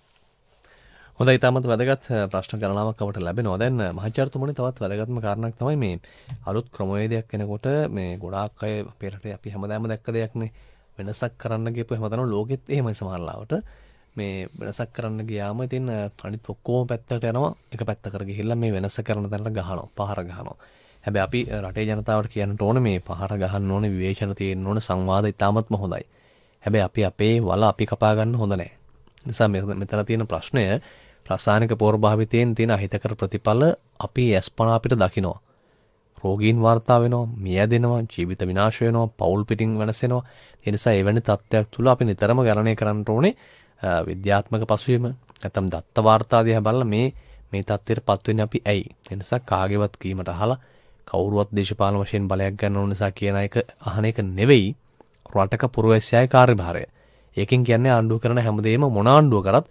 හොඳ ඉතාමත් වැදගත් ප්‍රශ්න ගණනාවක් අපට ලැබෙනවා. දැන් මහාචාර්යතුමනි තවත් වැදගත්ම කාරණාවක් තමයි මේ අලුත් ක්‍රමවේදයක් එනකොට මේ ගොඩාක් අය අපේ රටේ අපි හැමදාම දැක්ක දෙයක්නේ වෙනසක් කරන්න ගියපු හැමදාම ලෝකෙත් එහෙමයි සමහරලාවට. මේ වෙනසක් කරන්න ගියාම ඉතින් අනිත් ඔක්කොම පැත්තට යනවා. එක පැත්තකට ගිහිල්ලා මේ වෙනස කරන තැනට ගහනවා, පහර ගහනවා. හැබැයි අපි රටේ ජනතාවට කියන්නට ඕනේ මේ පහර ගහන්න ඕනේ, විවේචන තියෙන්න ඕනේ, සංවාද ඉතාමත්ම හොඳයි. හැබැයි අපි අපේ වල අපි කපා ගන්න හොඳ නැහැ. නිසා මෙතන තියෙන ප්‍රශ්නය රසායනික පෝර භාවිතයෙන් තියෙන අහිතකර ප්‍රතිඵල අපි ඇස්පනා අපිට දකිනවා. රෝගීන් වාර්තා වෙනවා, මිය යදෙනවා, ජීවිත විනාශ වෙනවා, පවුල් පිටින් වෙනසෙනවා. ඒ නිසා එවැනි තත්ත්වයක් තුල අපි නිතරම ගණනය කරන්න ඕනේ විද්‍යාත්මක පසුබිම. නැත්නම් දත්ත වාර්තා දිහා බලලා මේ මේ තත්ත්වයට පත් වෙන්නේ අපි ඇයි? ඒ නිසා කාගේවත් කීමට අහලා කවුරුවත් දේශපාලන වශයෙන් බලයක් ගන්න ඕන නිසා කියන එක අහන එක නෙවෙයි රටක පුරවැසියාගේ කාර්යභාරය. ඒකෙන් කියන්නේ ආණ්ඩුව කරන හැමදේම මොන ආණ්ඩුව කරත්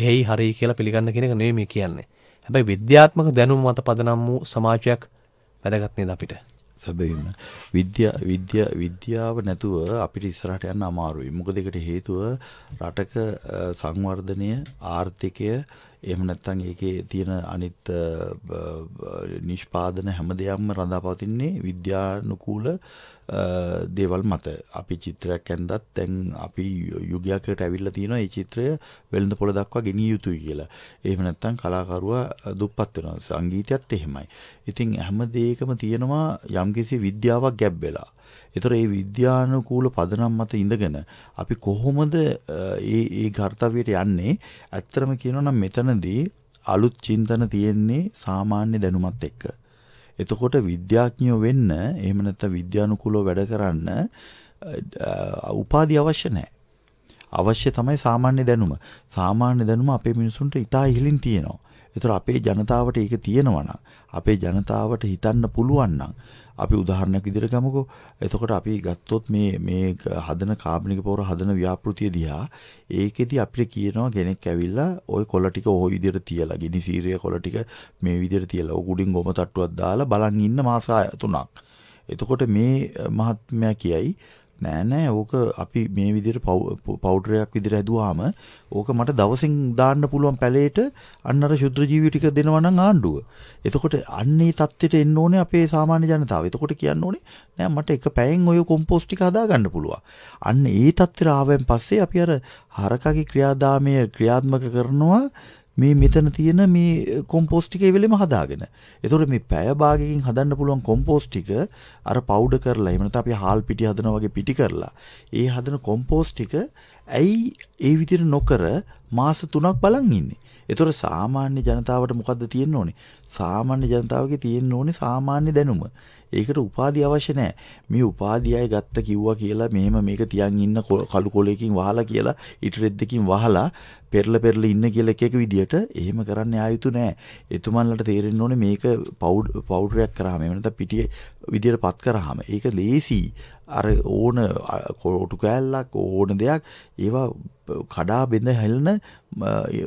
එහෙයි හරි කියලා පිළිගන්න කියන එක නෙවෙයි මේ කියන්නේ. හැබැයි විද්‍යාත්මක දැනුම මත පදනම් වූ සමාජයක් වැදගත් නේද අපිට? සැබවින්ම විද්‍යා විද්‍යා විද්‍යාව නැතුව අපිට ඉස්සරහට යන්න අමාරුයි. මොකද ඒකට හේතුව රටක සංවර්ධනය ආර්ථිකය එහෙම නැත්නම් ඒකේ තියෙන අනිත් නිෂ්පාදන හැම දෙයක්ම රඳාපවතින්නේ විද්‍යානුකූල දේවල් මත. අපි චිත්‍රයක් ඇඳද්දත් දැන් අපි යුගයකට ඇවිල්ලා තියෙනවා මේ චිත්‍රය වෙළඳ පොළ දක්වා ගෙනිය යුතුයි කියලා. එහෙම නැත්නම් කලාකරුවා දුප්පත් වෙනවා. සංගීතයත් එහෙමයි. ඉතින් හැම දෙයකම තියෙනවා යම්කිසි විද්‍යාවක් ගැබ් වෙලා. ඒතර මේ විද්‍යානුකූල පදනම් මත ඉඳගෙන අපි කොහොමද මේ මේ කාර්යයට යන්නේ? ඇත්තම කියනවා නම් මෙතනදී අලුත් චින්තන තියෙන්නේ සාමාන්‍ය දැනුමත් එක්ක. එතකොට විද්‍යාඥයෝ වෙන්න එහෙම නැත්නම් විද්‍යානුකූලව වැඩ කරන්න උපාධි අවශ්‍ය නැහැ. අවශ්‍ය තමයි සාමාන්‍ය දැනුම. සාමාන්‍ය දැනුම අපේ මිනිසුන්ට ඉතා ඉහළින් තියෙනවා. ඒතර අපේ ජනතාවට ඒක තියෙනවා අපේ ජනතාවට හිතන්න පුළුවන් අපි උදාහරණයක් ඉදිරියට ගමුකෝ. එතකොට අපි ගත්තොත් මේ මේ හදන කාබනික පොර හදන ව්‍යාපෘතිය දිහා ඒකෙදි අපිට කියනවා කෙනෙක් ඇවිල්ලා ওই කොළ ටික ওই විදිහට තියලා ගිනි සීරය කොළ ටික මේ විදිහට තියලා උගුඩින් ගොම තට්ටුවක් දාලා බලන් ඉන්න මාස 3ක්. එතකොට මේ මහත්මයා කියයි නෑ නෑ ඕක අපි මේ විදිහට පවුඩරයක් විදිහට හැදුවාම ඕක මට දවසින් දාන්න පුළුවන් පැලේට අන්න අර ශුද්ධ ජීවි ටික දෙනවා නම් ආණ්ඩුව. එතකොට අන්නේ தත්ත්වෙට එන්න ඕනේ අපේ සාමාන්‍ය ජනතාව. එතකොට කියන්න ඕනේ නෑ මට එක පැයෙන් ඔය කොම්පෝස්ට් ටික හදාගන්න පුළුවන්. අන්න ඒ தත්ත්වෙට ආවෙන් පස්සේ අපි අර හරකගේ ක්‍රියාදාමය ක්‍රියාත්මක කරනවා මේ මෙතන තියෙන මේ කොම්පෝස්ට් ටික ඒ වෙලෙම හදාගෙන. ඒතකොට මේ පැය භාගයකින් හදන්න පුළුවන් කොම්පෝස්ට් ටික අර පවුඩර් කරලා එහෙම නැත්නම් අපි හාල් පිටි හදනවා වගේ පිටි කරලා ඒ හදන කොම්පෝස්ට් ටික ඇයි ඒ විදිහට නොකර මාස 3ක් බලන් ඉන්නේ. ඒතොර සාමාන්‍ය ජනතාවට මොකද්ද තියෙන්න ඕනේ? සාමාන්‍ය ජනතාවගේ තියෙන්න ඕනේ සාමාන්‍ය දැනුම. ඒකට උපාධිය අවශ්‍ය නැහැ. මේ උපාධියයි ගත්ත කිව්වා කියලා මෙහෙම මේක තියන් ඉන්න කළු කොලයකින් වහලා කියලා ඉටරෙද්දකින් වහලා පෙරල පෙරල ඉන්න කියලා එක එක විදියට එහෙම කරන්න ආයුතු නැහැ. එතුමන්ලට තේරෙන්න ඕනේ මේක පවුඩරයක් කරාම එහෙම නැත්නම් පිටිය විදියට පත් කරාම ඒක ලේසි. අර ඕන කොටු කෑල්ලක් ඕන දෙයක් ඒවා කඩා බෙඳ හැලෙන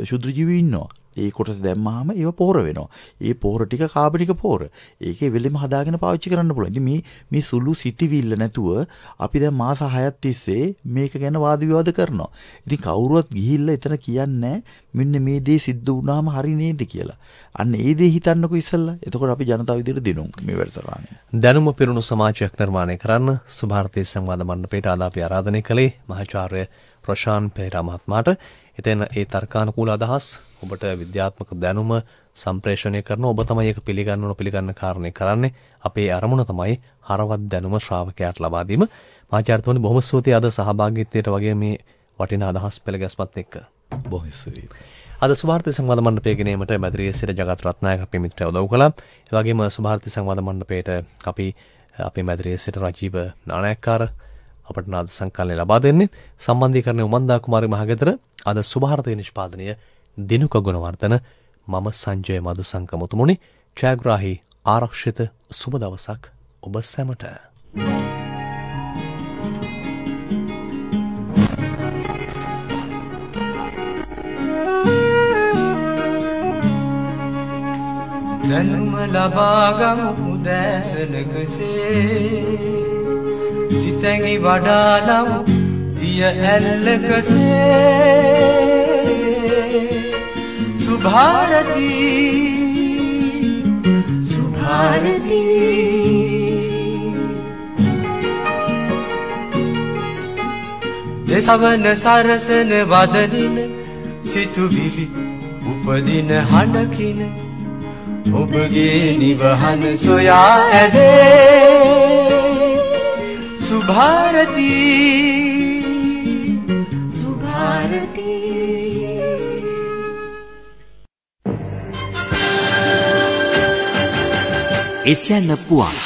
ශුද්‍ර ජීවි ඉන්නවා. ඒ කොටස දැම්මහම ඒව පෝර වෙනවා. ඒ පෝර ටික කාබනික පෝර. ඒකේ වෙලෙම හදාගෙන පාවිච්චි කරන්න පුළුවන්. ඉතින් මේ මේ සුළු සිටිවිල්ල නැතුව අපි දැන් මාස 6ක් තිස්සේ මේක ගැන වාද විවාද කරනවා. ඉතින් කවුරුවත් ගිහිල්ලා එතන කියන්නේ මෙන්න මේ දේ සිද්ධ වුණාම හරි නේද කියලා. අන්න ඒ දේ හිතන්නකෝ ඉස්සල්ලා. එතකොට අපි ජනතාව විදිහට දිනුම් මේ වැඩසටහනේ. දැනුම පිරුණු සමාජයක් නිර්මාණය කරන්න සුභාර්ථයේ සංවාද මණ්ඩපයට ආදාපි ආරාධනය කළේ මහාචාර්ය රොෂාන් පෙරේරා මහත්මයාට එතන ඒ තර්කානුකූල අදහස් ඔබට විද්‍යාත්මක දැනුම සම්ප්‍රේෂණය කරන ඔබ තමයි ඒක පිළිගන්න ඕන පිළිගන්න කාරණේ කරන්නේ. අපේ අරමුණ තමයි හරවත් දැනුම ශ්‍රාවකයාට ලබා දීම. මාචාර්යතුමනි බොහොම ස්තුතියි අද සහභාගීත්වයට වගේ මේ වටිනා අදහස් පෙළ ගැස්මත් එක්ක. බොහොම ස්තුතියි. අද සුභාර්ථය සංවාද මණ්ඩපය ගෙනීමට මැදිරියේ සිට ජගත් රත්නායක අපේ මිත්‍රය උදව් කළා. ඒ වගේම සුභාර්ථය සංවාද මණ්ඩපයට අපි අපේ මැදිරියේ සිට රජීව නානායක්කාර අපට නාද සංකලනය ලබා දෙන්නේ සම්බන්ධීකරණය උමන්දා කුමාරි මහගෙදර අද සුභාරතය නිෂ්පාදනය දිනුක ගුණවර්ධන මම සංජය මදු සංකමුතුමුණි ඡයග්‍රාහි ආරක්ෂිත සුබ දවසක් ඔබ සැමට. දැනුම ලබාගමු උදෑසනකසේ සිතැඟි වඩාලම් දිය ඇල්ලකසේ සුභාරතිී සුභාරතිී දෙසවන සරසන වදනින සිතුවිලි උපදින හඬකින ඔබගේ නිවහන සොයා ඇදේ सुभारती सुभारती එසැන්න පුවන්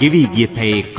ගෙවී ගිය පැයේ